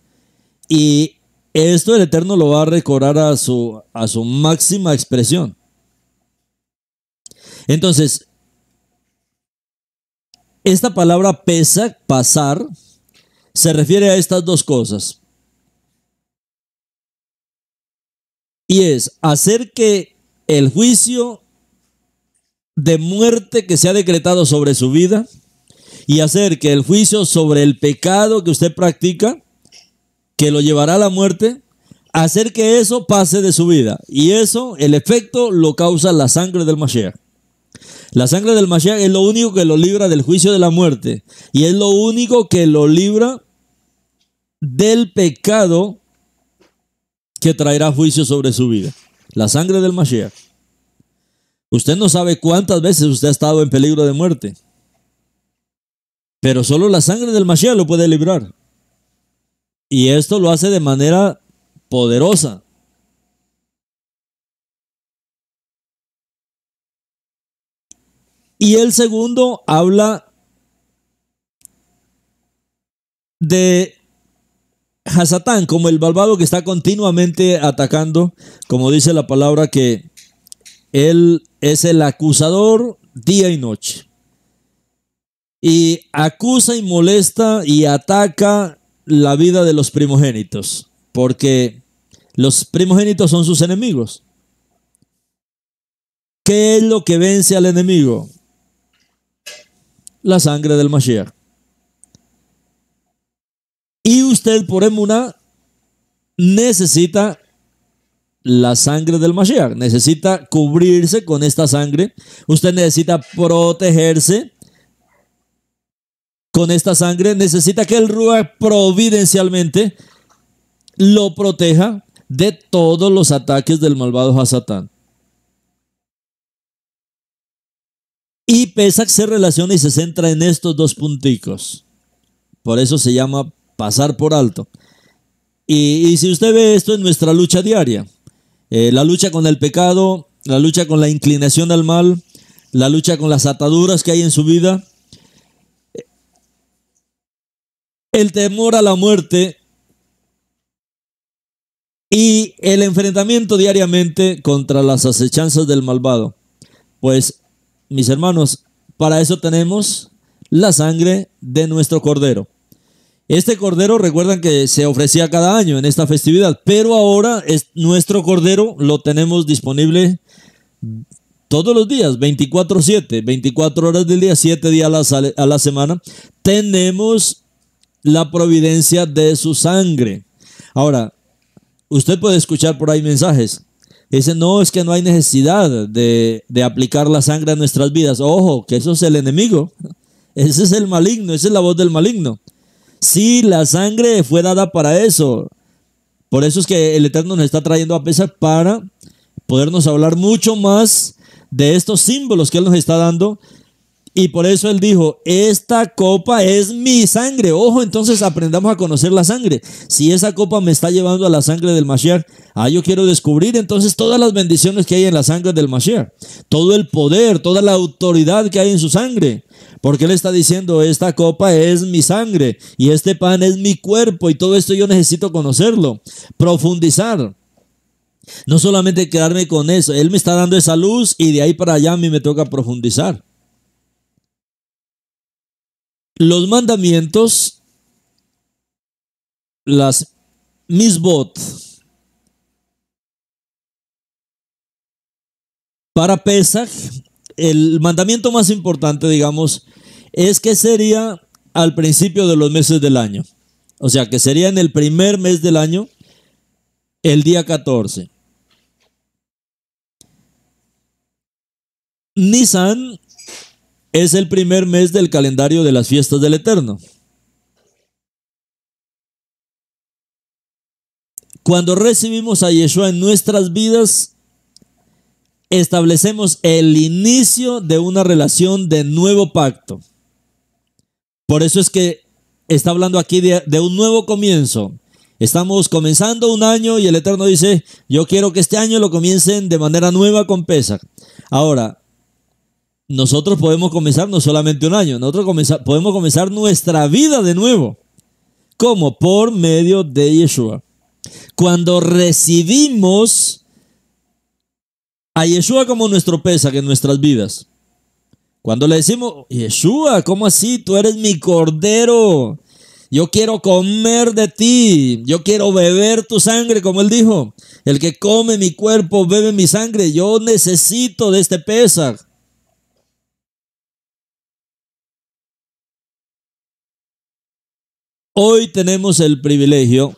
y esto el Eterno lo va a recordar a su, a su máxima expresión. Entonces, esta palabra Pesach, pasar, se refiere a estas dos cosas. y es hacer que el juicio de muerte que se ha decretado sobre su vida y hacer que el juicio sobre el pecado que usted practica, que lo llevará a la muerte, hacer que eso pase de su vida. Y eso, el efecto, lo causa la sangre del Mashiach. La sangre del Mashiach es lo único que lo libra del juicio de la muerte y es lo único que lo libra del pecado que traerá juicio sobre su vida. La sangre del Mashiach. Usted no sabe cuántas veces usted ha estado en peligro de muerte. Pero solo la sangre del Mashiach lo puede librar. Y esto lo hace de manera poderosa. Y el segundo habla de Hasatán, como el malvado que está continuamente atacando, como dice la palabra que él es el acusador día y noche. Y acusa y molesta y ataca la vida de los primogénitos, porque los primogénitos son sus enemigos. ¿Qué es lo que vence al enemigo? La sangre del Mashiach. Y usted por emuná necesita la sangre del Mashiach, necesita cubrirse con esta sangre, usted necesita protegerse con esta sangre, necesita que el Ruach providencialmente lo proteja de todos los ataques del malvado Hasatán. Y Pesach se relaciona y se centra en estos dos punticos. Por eso se llama pasar por alto. Y, si usted ve esto en nuestra lucha diaria, eh, la lucha con el pecado, la lucha con la inclinación al mal, la lucha con las ataduras que hay en su vida, eh, el temor a la muerte y el enfrentamiento diariamente contra las acechanzas del malvado. Pues, mis hermanos, para eso tenemos la sangre de nuestro cordero. Este cordero, recuerdan que se ofrecía cada año en esta festividad, pero ahora es, nuestro cordero lo tenemos disponible todos los días, 24-7, 24 horas del día, 7 días a la, semana. Tenemos la providencia de su sangre. Ahora, usted puede escuchar por ahí mensajes. Dice, no, es que no hay necesidad de, de, aplicar la sangre a nuestras vidas. Ojo, que eso es el enemigo. Ese es el maligno, esa es la voz del maligno. Sí, la sangre fue dada para eso. Por eso es que el Eterno nos está trayendo a pesar para podernos hablar mucho más de estos símbolos que Él nos está dando y por eso él dijo, esta copa es mi sangre. Ojo, entonces aprendamos a conocer la sangre. Si esa copa me está llevando a la sangre del Mashiach, ah, yo quiero descubrir entonces todas las bendiciones que hay en la sangre del Mashiach. Todo el poder, toda la autoridad que hay en su sangre. Porque él está diciendo, esta copa es mi sangre y este pan es mi cuerpo y todo esto yo necesito conocerlo, profundizar. No solamente quedarme con eso, él me está dando esa luz y de ahí para allá a mí me toca profundizar. Los mandamientos, las misbot, para Pesach, el mandamiento más importante, digamos, es que sería al principio de los meses del año. O sea, que sería en el primer mes del año, el día 14. Nisan es el primer mes del calendario de las fiestas del Eterno. Cuando recibimos a Yeshua en nuestras vidas, establecemos el inicio de una relación de nuevo pacto. Por eso es que está hablando aquí de, un nuevo comienzo. Estamos comenzando un año y el Eterno dice, yo quiero que este año lo comiencen de manera nueva con Pesach. Ahora, nosotros podemos comenzar no solamente un año, nosotros podemos comenzar nuestra vida de nuevo. como Por medio de Yeshua. Cuando recibimos a Yeshua como nuestro pesaje en nuestras vidas. Cuando le decimos, Yeshua, ¿cómo así? Tú eres mi cordero. Yo quiero comer de ti. Yo quiero beber tu sangre, como él dijo. El que come mi cuerpo, bebe mi sangre. Yo necesito de este pesaje. Hoy tenemos el privilegio,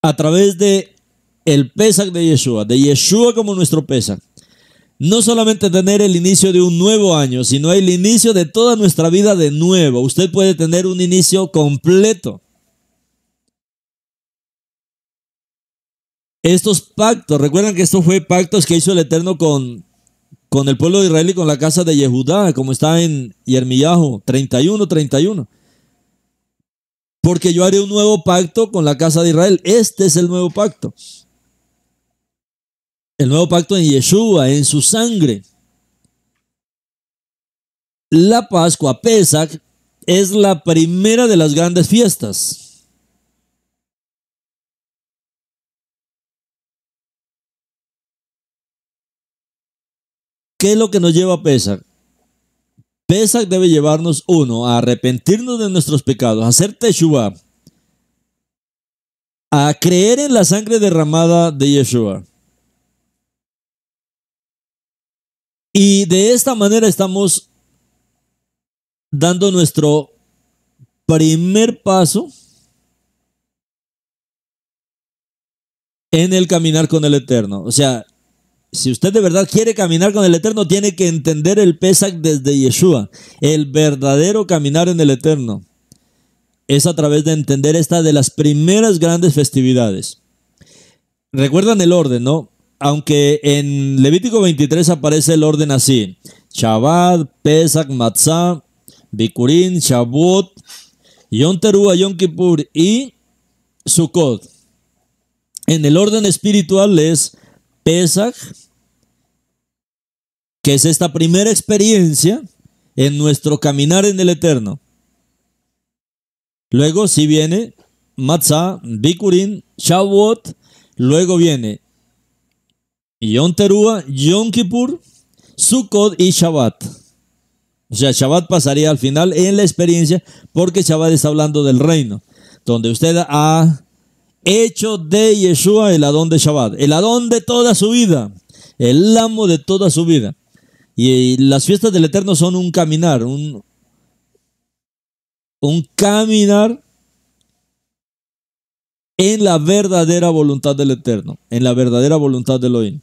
a través de el Pesach de Yeshua, de Yeshua como nuestro Pesach, no solamente tener el inicio de un nuevo año, sino el inicio de toda nuestra vida de nuevo. Usted puede tener un inicio completo. Estos pactos, recuerdan que estos fue pactos que hizo el Eterno con, con el pueblo de Israel y con la casa de Yehudá, como está en Yermiyahu 31, 31 porque yo haré un nuevo pacto con la casa de Israel. Este es el nuevo pacto. El nuevo pacto en Yeshua, en su sangre. La Pascua, Pesach, es la primera de las grandes fiestas. ¿Qué es lo que nos lleva a Pesach? Pesach debe llevarnos, uno, a arrepentirnos de nuestros pecados, a hacer Teshuvah, a creer en la sangre derramada de Yeshua. Y de esta manera estamos dando nuestro primer paso en el caminar con el Eterno. O sea, si usted de verdad quiere caminar con el Eterno, tiene que entender el Pesach desde Yeshua. El verdadero caminar en el Eterno es a través de entender esta de las primeras grandes festividades. Recuerdan el orden, ¿no? Aunque en Levítico 23 aparece el orden así: Shabbat, Pesach, Matzah, Bikurim, Shavuot, Yom Teruah, Yom Kippur y Sukkot. En el orden espiritual es Pesach, que es esta primera experiencia en nuestro caminar en el Eterno. Luego si viene Matzah, Bikurin, Shavuot, luego viene Yom Teruah, Yom Kippur, Sukkot y Shabbat. O sea, Shabbat pasaría al final en la experiencia porque Shabbat está hablando del reino, donde usted ha hecho de Yeshua el Adón de Shabbat, el Adón de toda su vida, el amo de toda su vida. Y las fiestas del Eterno son un caminar, un, caminar en la verdadera voluntad del Eterno, en la verdadera voluntad de Elohim.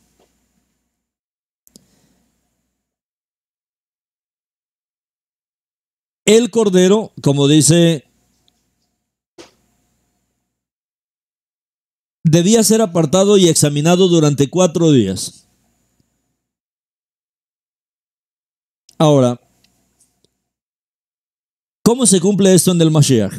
El Cordero, como dice debía ser apartado y examinado durante cuatro días. Ahora, ¿cómo se cumple esto en el Mashiach?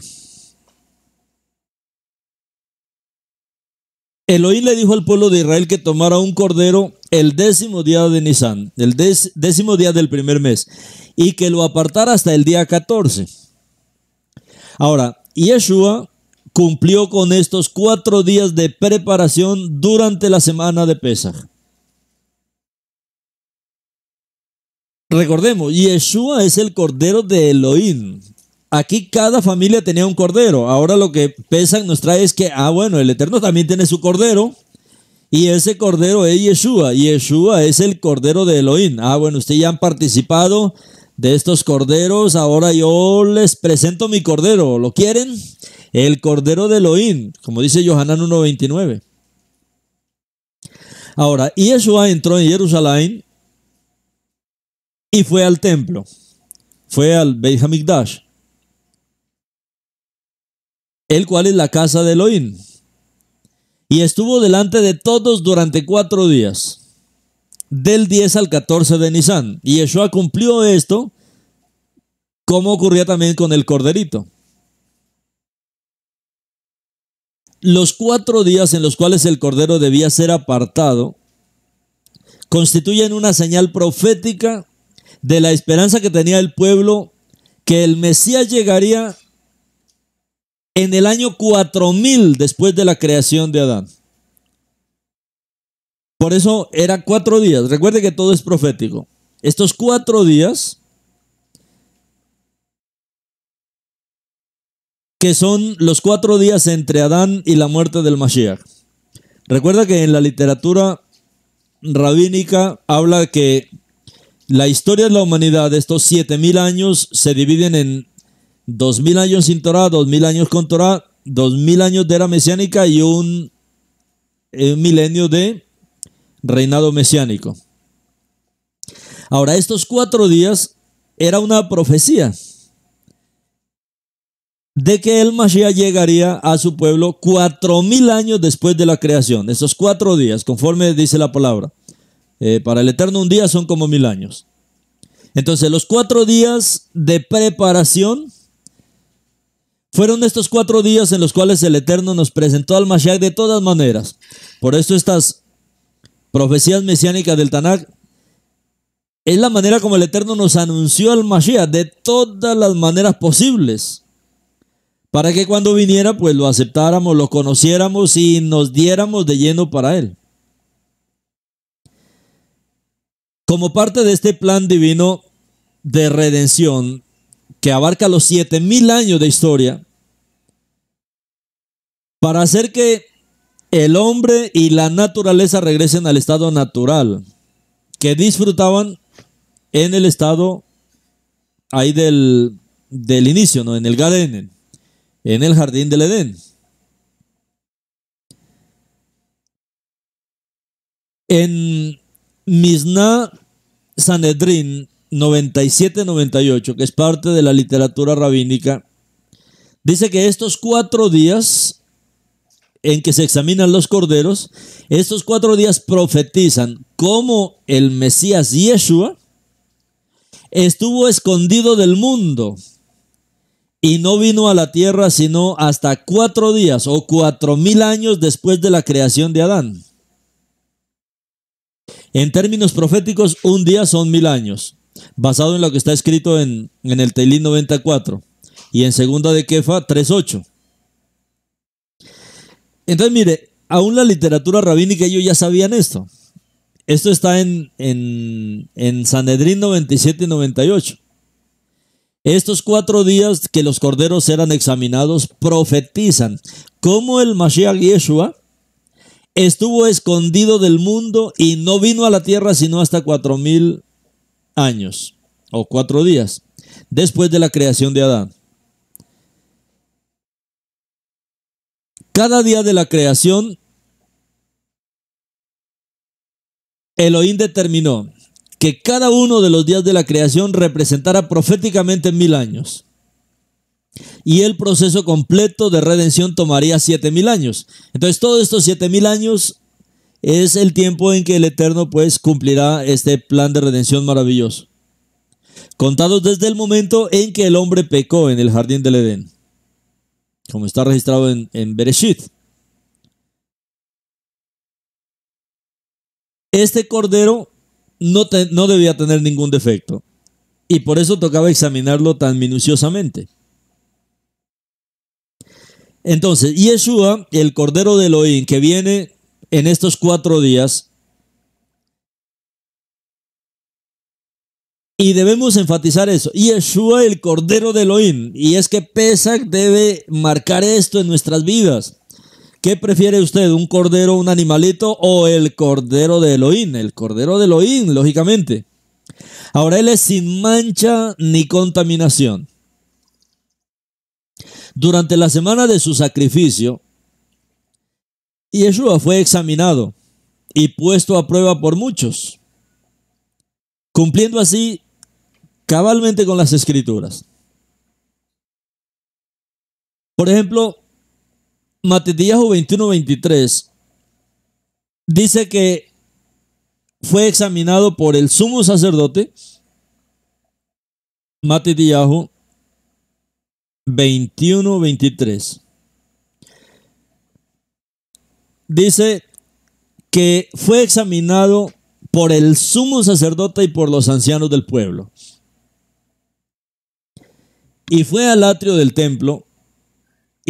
Eloí le dijo al pueblo de Israel que tomara un cordero el décimo día de Nisan, el décimo día del primer mes, y que lo apartara hasta el día 14. Ahora, Yeshua cumplió con estos cuatro días de preparación durante la semana de Pesaj. Recordemos, Yeshua es el cordero de Elohim. Aquí cada familia tenía un cordero. Ahora lo que Pesach nos trae es que, ah, bueno, el Eterno también tiene su cordero. Y ese cordero es Yeshua. Yeshua es el cordero de Elohim. Ah, bueno, ustedes ya han participado de estos corderos. Ahora yo les presento mi cordero. ¿Lo quieren? el Cordero de Elohim, como dice Yohanan 1.29. Ahora, Yeshua entró en Jerusalén y fue al templo, fue al Beit el cual es la casa de Elohim, y estuvo delante de todos durante cuatro días del 10 al 14 de Nisan. Y Yeshua cumplió esto, como ocurría también con el corderito. los cuatro días en los cuales el Cordero debía ser apartado constituyen una señal profética de la esperanza que tenía el pueblo que el Mesías llegaría en el año 4000 después de la creación de Adán. Por eso era cuatro días. Recuerde que todo es profético. Estos cuatro días que son los cuatro días entre Adán y la muerte del Mashiach. Recuerda que en la literatura rabínica habla que la historia de la humanidad de estos 7000 años se dividen en 2000 años sin Torah, 2000 años con Torah, 2000 años de era mesiánica y un, eh, un milenio de reinado mesiánico. Ahora, estos cuatro días era una profecía de que el Mashiach llegaría a su pueblo cuatro mil años después de la creación. Esos cuatro días, conforme dice la palabra. Eh, para el Eterno un día son como mil años. Entonces, los cuatro días de preparación fueron estos cuatro días en los cuales el Eterno nos presentó al Mashiach de todas maneras. Por eso estas profecías mesiánicas del Tanakh es la manera como el Eterno nos anunció al Mashiach de todas las maneras posibles para que cuando viniera pues lo aceptáramos, lo conociéramos y nos diéramos de lleno para Él. Como parte de este plan divino de redención que abarca los siete mil años de historia, para hacer que el hombre y la naturaleza regresen al estado natural que disfrutaban en el estado ahí del, inicio, ¿no? En el Gadenen en el jardín del Edén. En Misna Sanedrin 97-98, que es parte de la literatura rabínica, dice que estos cuatro días en que se examinan los corderos, estos cuatro días profetizan cómo el Mesías Yeshua estuvo escondido del mundo y no vino a la tierra sino hasta cuatro días o cuatro mil años después de la creación de Adán. En términos proféticos, un día son mil años, basado en lo que está escrito en, el Teilín 94 y en segunda de Kefa 3.8. Entonces, mire, aún la literatura rabínica ellos ya sabían esto. Esto está en, en, en Sanedrín 97 y 98. Estos cuatro días que los corderos eran examinados profetizan cómo el Mashiach Yeshua estuvo escondido del mundo y no vino a la tierra sino hasta cuatro mil años o cuatro días después de la creación de Adán. Cada día de la creación, Elohim determinó que cada uno de los días de la creación representara proféticamente mil años. Y el proceso completo de redención tomaría siete mil años. Entonces, todos estos siete mil años es el tiempo en que el Eterno pues cumplirá este plan de redención maravilloso. Contados desde el momento en que el hombre pecó en el jardín del Edén, como está registrado en, en Bereshit. Este cordero no, debía tener ningún defecto. Y por eso tocaba examinarlo tan minuciosamente. Entonces, Yeshua, el Cordero de Elohim, que viene en estos cuatro días, y debemos enfatizar eso, Yeshua, el Cordero de Elohim, y es que Pesach debe marcar esto en nuestras vidas. ¿Qué prefiere usted, un cordero, un animalito o el cordero de Elohim? El cordero de Elohim, lógicamente. Ahora él es sin mancha ni contaminación. Durante la semana de su sacrificio, Yeshua fue examinado y puesto a prueba por muchos, cumpliendo así cabalmente con las escrituras. Por ejemplo, Matías 21-23 dice que fue examinado por el sumo sacerdote Matías 21-23. Dice que fue examinado por el sumo sacerdote y por los ancianos del pueblo. Y fue al atrio del templo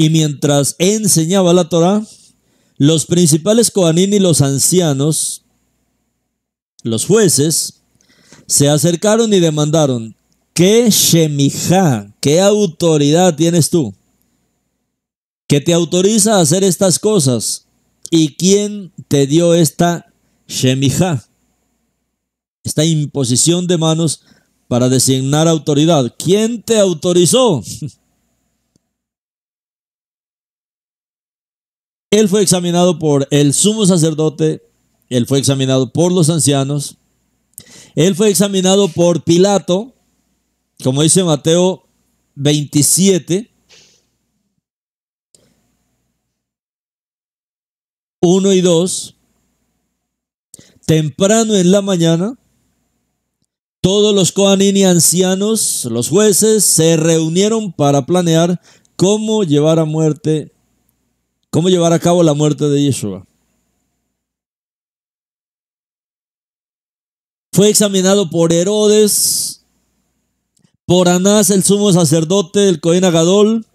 y mientras enseñaba la Torah, los principales Kohanim y los ancianos, los jueces, se acercaron y demandaron, ¿qué Shemijá, qué autoridad tienes tú? que te autoriza a hacer estas cosas. ¿Y quién te dio esta Shemijá? Esta imposición de manos para designar autoridad. ¿Quién te autorizó? Él fue examinado por el sumo sacerdote, él fue examinado por los ancianos, él fue examinado por Pilato, como dice Mateo 27, 1 y 2, temprano en la mañana, todos los coanini ancianos, los jueces, se reunieron para planear cómo llevar a muerte ¿Cómo llevar a cabo la muerte de Yeshua? Fue examinado por Herodes, por Anás, el sumo sacerdote, el Cohen Agadol,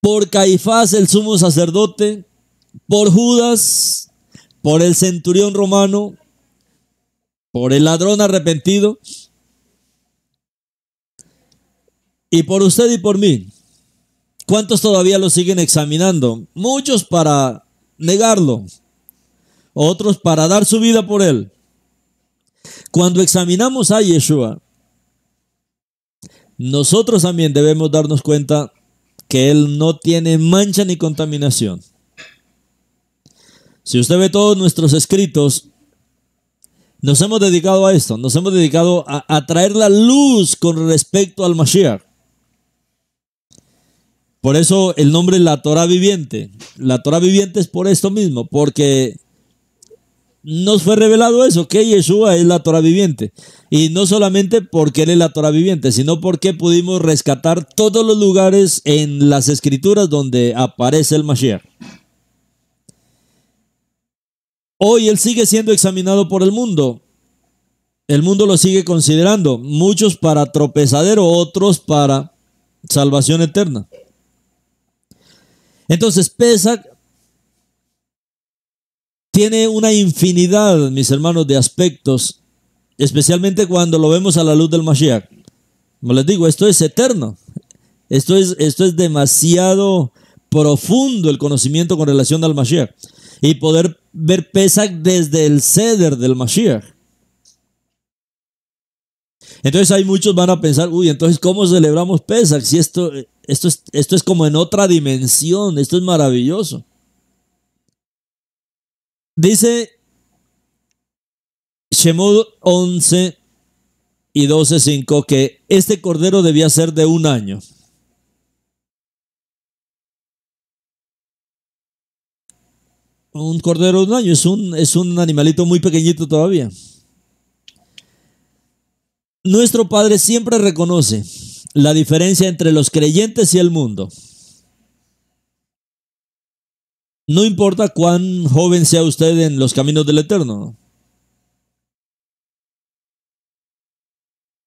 por Caifás, el sumo sacerdote, por Judas, por el centurión romano, por el ladrón arrepentido y por usted y por mí. ¿Cuántos todavía lo siguen examinando? Muchos para negarlo, otros para dar su vida por él. Cuando examinamos a Yeshua, nosotros también debemos darnos cuenta que Él no tiene mancha ni contaminación. Si usted ve todos nuestros escritos, nos hemos dedicado a esto, nos hemos dedicado a, traer la luz con respecto al Mashiach. Por eso el nombre es la Torah viviente. La Torah viviente es por esto mismo, porque nos fue revelado eso, que Yeshua es la Torah viviente. Y no solamente porque Él es la Torah viviente, sino porque pudimos rescatar todos los lugares en las escrituras donde aparece el Mashiach. Hoy Él sigue siendo examinado por el mundo. El mundo lo sigue considerando, muchos para tropezadero, otros para salvación eterna. Entonces, Pesach tiene una infinidad, mis hermanos, de aspectos, especialmente cuando lo vemos a la luz del Mashiach. Como les digo, esto es eterno. Esto es, esto es demasiado profundo el conocimiento con relación al Mashiach. Y poder ver Pesach desde el ceder del Mashiach. Entonces hay muchos van a pensar, uy, entonces ¿cómo celebramos Pesach? Si esto, esto, es, esto es como en otra dimensión, esto es maravilloso. Dice Shemod 11 y 12.5 que este cordero debía ser de un año. Un cordero de un año es un, es un animalito muy pequeñito todavía. Nuestro Padre siempre reconoce la diferencia entre los creyentes y el mundo. No importa cuán joven sea usted en los caminos del Eterno.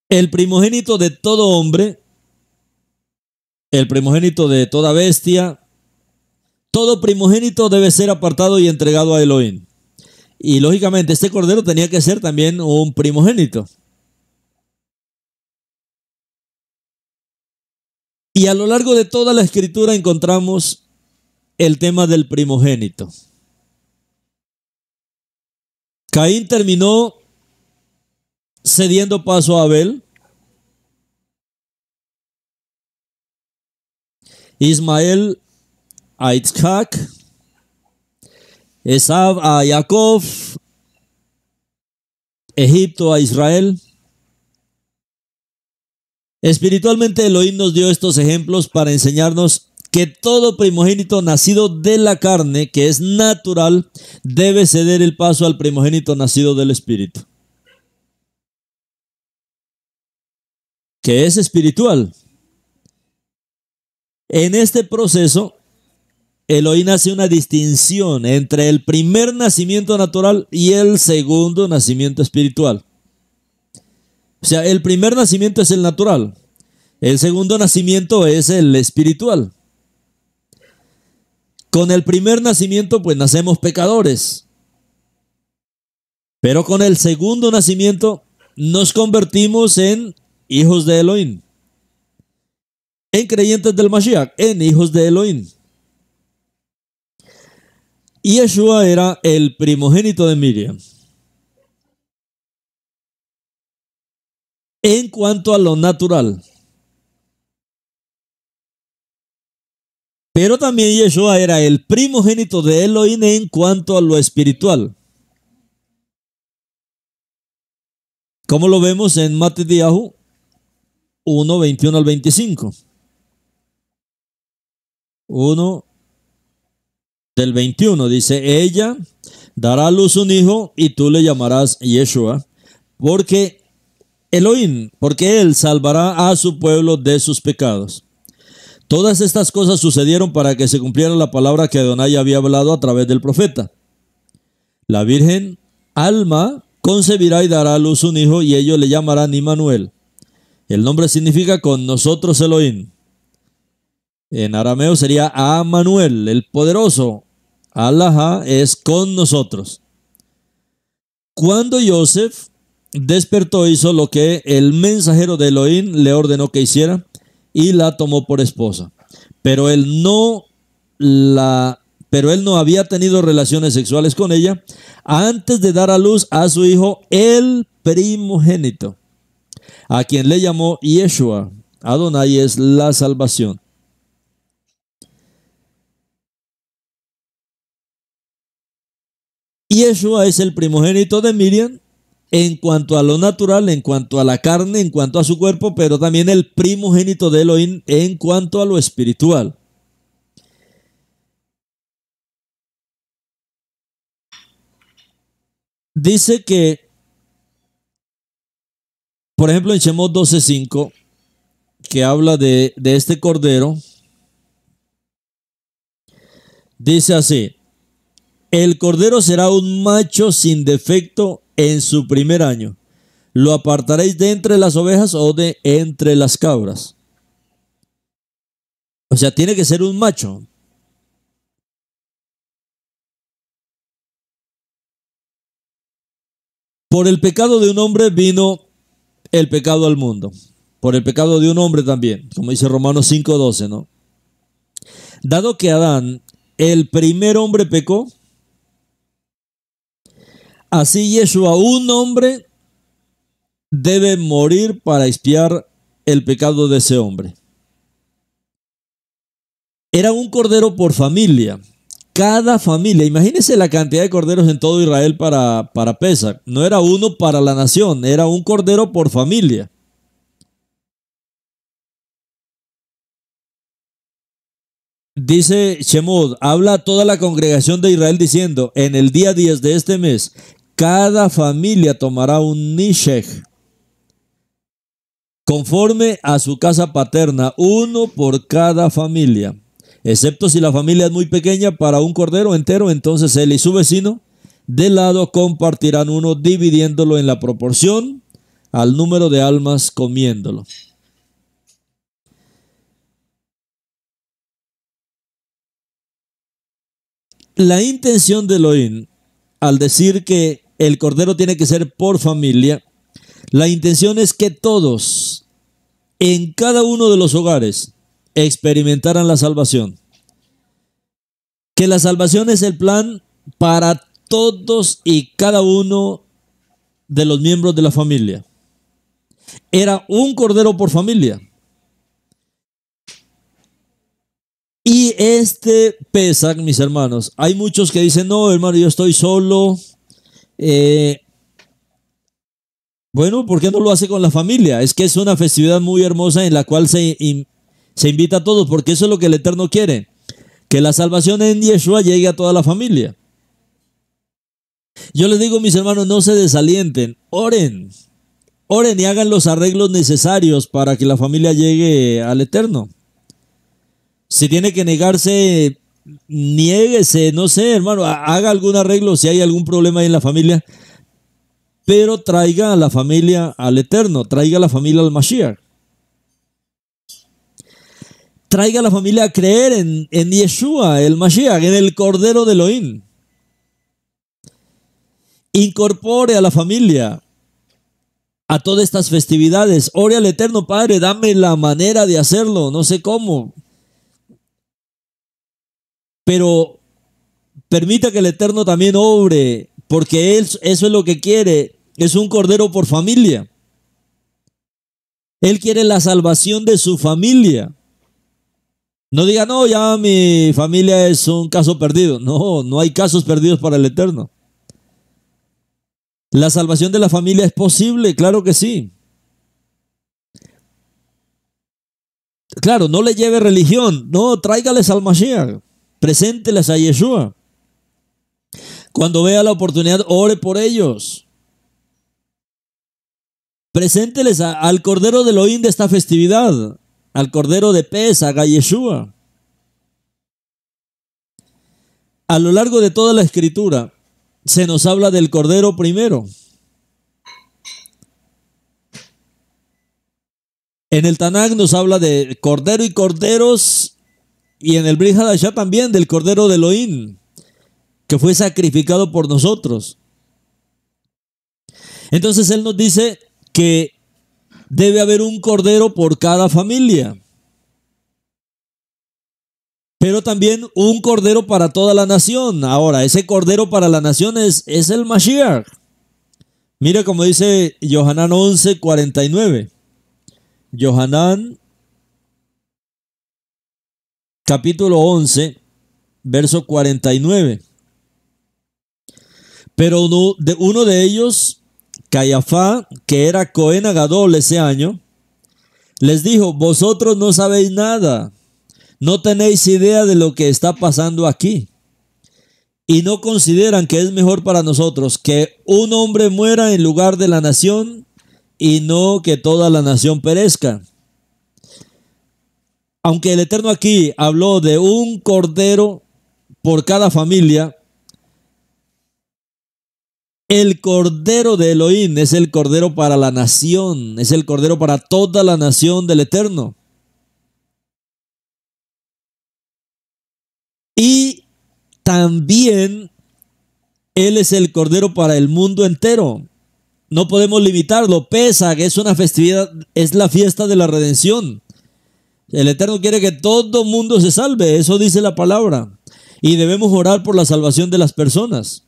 El primogénito de todo hombre, el primogénito de toda bestia, todo primogénito debe ser apartado y entregado a Elohim. Y lógicamente este cordero tenía que ser también un primogénito. Y a lo largo de toda la escritura encontramos el tema del primogénito. Caín terminó cediendo paso a Abel. Ismael a Itzhak, Esab a Jacob, Egipto a Israel. Espiritualmente Elohim nos dio estos ejemplos para enseñarnos que todo primogénito nacido de la carne, que es natural, debe ceder el paso al primogénito nacido del Espíritu, que es espiritual. En este proceso, Elohim hace una distinción entre el primer nacimiento natural y el segundo nacimiento espiritual. O sea, el primer nacimiento es el natural. El segundo nacimiento es el espiritual. Con el primer nacimiento, pues nacemos pecadores. Pero con el segundo nacimiento nos convertimos en hijos de Elohim. En creyentes del Mashiach, en hijos de Elohim. Yeshua era el primogénito de Miriam. En cuanto a lo natural. Pero también Yeshua era el primogénito de Elohim en cuanto a lo espiritual. Como lo vemos en Mateo 1, 21 al 25. 1 del 21 dice, ella dará a luz un hijo y tú le llamarás Yeshua, porque Elohim, porque Él salvará a su pueblo de sus pecados. Todas estas cosas sucedieron para que se cumpliera la palabra que Adonai había hablado a través del profeta. La Virgen, alma, concebirá y dará a luz un hijo y ellos le llamarán Immanuel. El nombre significa con nosotros Elohim. En arameo sería Amanuel, el poderoso. Allah es con nosotros. Cuando Joseph despertó, hizo lo que el mensajero de Elohim le ordenó que hiciera y la tomó por esposa. Pero él no la pero él no había tenido relaciones sexuales con ella antes de dar a luz a su hijo el primogénito, a quien le llamó Yeshua. Adonai es la salvación. Yeshua es el primogénito de Miriam en cuanto a lo natural, en cuanto a la carne, en cuanto a su cuerpo, pero también el primogénito de Elohim en cuanto a lo espiritual. Dice que, por ejemplo, en Shemot 12.5, que habla de, de este cordero, dice así, el cordero será un macho sin defecto en su primer año. ¿Lo apartaréis de entre las ovejas o de entre las cabras? O sea, tiene que ser un macho. Por el pecado de un hombre vino el pecado al mundo. Por el pecado de un hombre también, como dice Romanos 5:12, ¿no? Dado que Adán, el primer hombre pecó, Así Yeshua, un hombre, debe morir para expiar el pecado de ese hombre. Era un cordero por familia. Cada familia, imagínense la cantidad de corderos en todo Israel para, para Pesach. No era uno para la nación, era un cordero por familia. Dice Shemod, habla a toda la congregación de Israel diciendo, en el día 10 de este mes, cada familia tomará un nishech conforme a su casa paterna, uno por cada familia, excepto si la familia es muy pequeña para un cordero entero, entonces él y su vecino de lado compartirán uno dividiéndolo en la proporción al número de almas comiéndolo. La intención de Elohim al decir que el cordero tiene que ser por familia. La intención es que todos, en cada uno de los hogares, experimentaran la salvación. Que la salvación es el plan para todos y cada uno de los miembros de la familia. Era un cordero por familia. Y este pesa, mis hermanos, hay muchos que dicen, no, hermano, yo estoy solo, eh, bueno, ¿por qué no lo hace con la familia? Es que es una festividad muy hermosa en la cual se, se invita a todos, porque eso es lo que el Eterno quiere, que la salvación en Yeshua llegue a toda la familia. Yo les digo, mis hermanos, no se desalienten, oren, oren y hagan los arreglos necesarios para que la familia llegue al Eterno. Si tiene que negarse niéguese, no sé, hermano, haga algún arreglo si hay algún problema en la familia, pero traiga a la familia al Eterno, traiga a la familia al Mashiach. Traiga a la familia a creer en, en Yeshua, el Mashiach, en el Cordero de Elohim. Incorpore a la familia a todas estas festividades. Ore al Eterno Padre, dame la manera de hacerlo, no sé cómo, pero permita que el Eterno también obre, porque él, eso es lo que quiere, es un cordero por familia. Él quiere la salvación de su familia. No diga, no, ya mi familia es un caso perdido. No, no hay casos perdidos para el Eterno. La salvación de la familia es posible, claro que sí. Claro, no le lleve religión, no, tráigales al Presénteles a Yeshua. Cuando vea la oportunidad, ore por ellos. Presénteles al Cordero de Elohim de esta festividad, al Cordero de Pesach, a Yeshua. A lo largo de toda la escritura se nos habla del Cordero primero. En el Tanakh nos habla de Cordero y Corderos y en el Brit también del Cordero de Elohim, que fue sacrificado por nosotros. Entonces Él nos dice que debe haber un cordero por cada familia. Pero también un cordero para toda la nación. Ahora, ese cordero para la nación es, el Mashiach. Mira como dice Yohanan 11, 49. Yohanan capítulo 11, verso 49. Pero uno de, uno de ellos, Cayafá, que era Cohen Agadol ese año, les dijo, vosotros no sabéis nada, no tenéis idea de lo que está pasando aquí. Y no consideran que es mejor para nosotros que un hombre muera en lugar de la nación y no que toda la nación perezca. Aunque el Eterno aquí habló de un cordero por cada familia, el cordero de Elohim es el cordero para la nación, es el cordero para toda la nación del Eterno. Y también Él es el cordero para el mundo entero. No podemos limitarlo. que es una festividad, es la fiesta de la redención. El Eterno quiere que todo mundo se salve, eso dice la palabra. Y debemos orar por la salvación de las personas.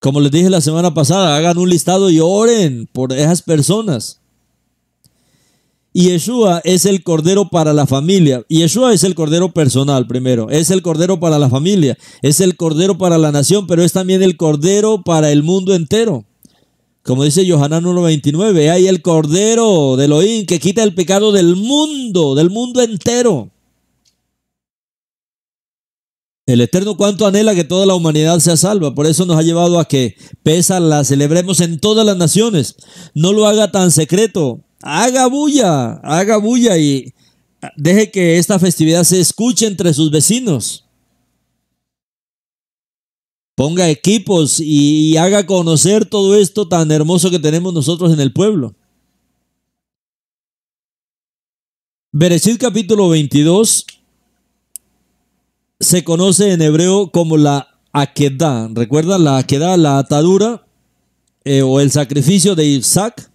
Como les dije la semana pasada, hagan un listado y oren por esas personas. Yeshua es el cordero para la familia. Yeshua es el cordero personal primero. Es el cordero para la familia. Es el cordero para la nación, pero es también el cordero para el mundo entero. Como dice Johanán 1.29, hay el Cordero de Elohim que quita el pecado del mundo, del mundo entero. El Eterno cuánto anhela que toda la humanidad sea salva. Por eso nos ha llevado a que pesa la celebremos en todas las naciones. No lo haga tan secreto. Haga bulla, haga bulla y deje que esta festividad se escuche entre sus vecinos ponga equipos y, haga conocer todo esto tan hermoso que tenemos nosotros en el pueblo. Bereshit capítulo 22 se conoce en hebreo como la aquedad. ¿Recuerdan la Akedah, la atadura eh, o el sacrificio de Isaac?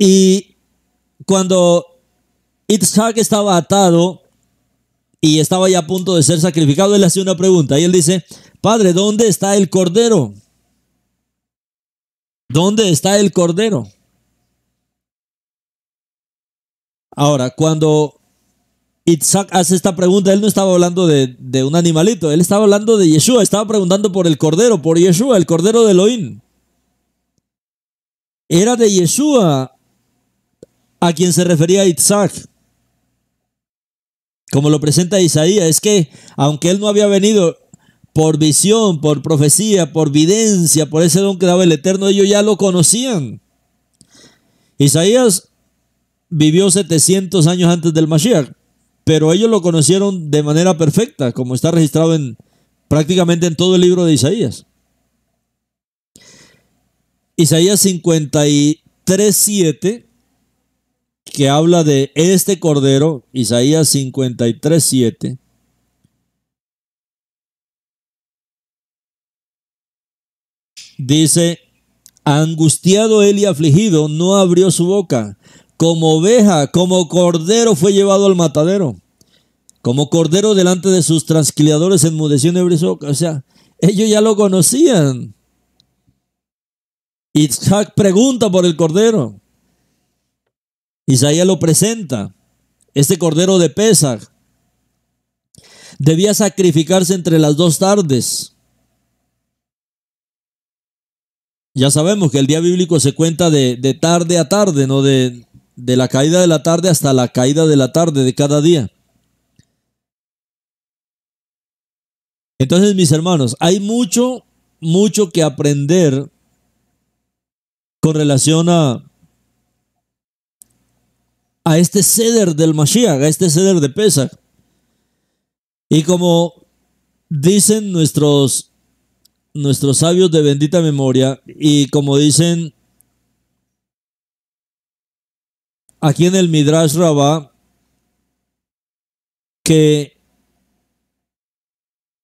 Y cuando Isaac estaba atado, y estaba ya a punto de ser sacrificado, él hace una pregunta y él dice, Padre, ¿dónde está el Cordero? ¿Dónde está el Cordero? Ahora, cuando Isaac hace esta pregunta, él no estaba hablando de, un animalito, él estaba hablando de Yeshua, estaba preguntando por el Cordero, por Yeshua, el Cordero de Elohim. Era de Yeshua a quien se refería Isaac como lo presenta Isaías, es que aunque él no había venido por visión, por profecía, por videncia, por ese don que daba el Eterno, ellos ya lo conocían. Isaías vivió 700 años antes del Mashiach, pero ellos lo conocieron de manera perfecta, como está registrado en prácticamente en todo el libro de Isaías. Isaías 53.7 que habla de este cordero, Isaías 53.7 Dice, angustiado él y afligido, no abrió su boca. Como oveja, como cordero fue llevado al matadero. Como cordero delante de sus transquiladores enmudeció su boca. O sea, ellos ya lo conocían. Isaac pregunta por el cordero. Isaías lo presenta. Este cordero de Pesach debía sacrificarse entre las dos tardes. Ya sabemos que el día bíblico se cuenta de, tarde a tarde, no de, de la caída de la tarde hasta la caída de la tarde de cada día. Entonces, mis hermanos, hay mucho, mucho que aprender con relación a, a este ceder del Mashiach, a este ceder de Pesach. Y como dicen nuestros, nuestros sabios de bendita memoria, y como dicen aquí en el Midrash Rabá, que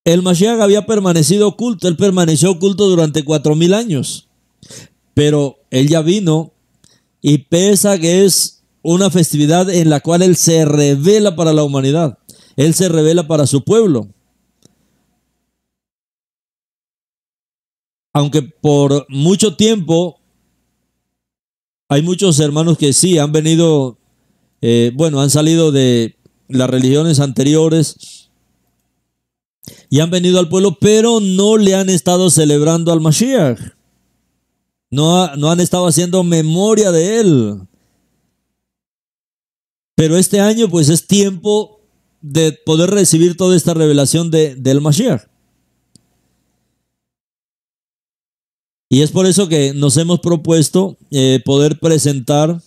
el Mashiach había permanecido oculto, él permaneció oculto durante cuatro mil años, pero él ya vino y Pesach es una festividad en la cual Él se revela para la humanidad, Él se revela para su pueblo. Aunque por mucho tiempo hay muchos hermanos que sí han venido, eh, bueno, han salido de las religiones anteriores y han venido al pueblo, pero no le han estado celebrando al Mashiach. No, no han estado haciendo memoria de él. Pero este año pues es tiempo de poder recibir toda esta revelación del Mashiach. Y es por eso que nos hemos propuesto eh, poder presentar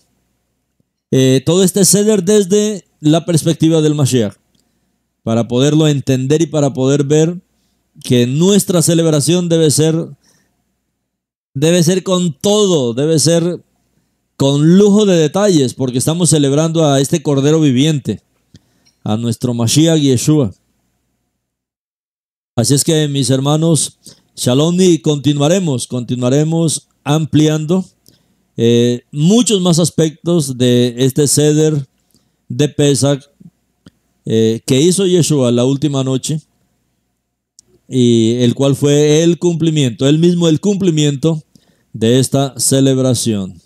eh, todo este seder desde la perspectiva del Mashiach, para poderlo entender y para poder ver que nuestra celebración debe ser, debe ser con todo, debe ser con lujo de detalles, porque estamos celebrando a este Cordero Viviente, a nuestro Mashiach Yeshua. Así es que, mis hermanos, Shalom y continuaremos, continuaremos ampliando eh, muchos más aspectos de este ceder de Pesach eh, que hizo Yeshua la última noche y el cual fue el cumplimiento, el mismo el cumplimiento de esta celebración.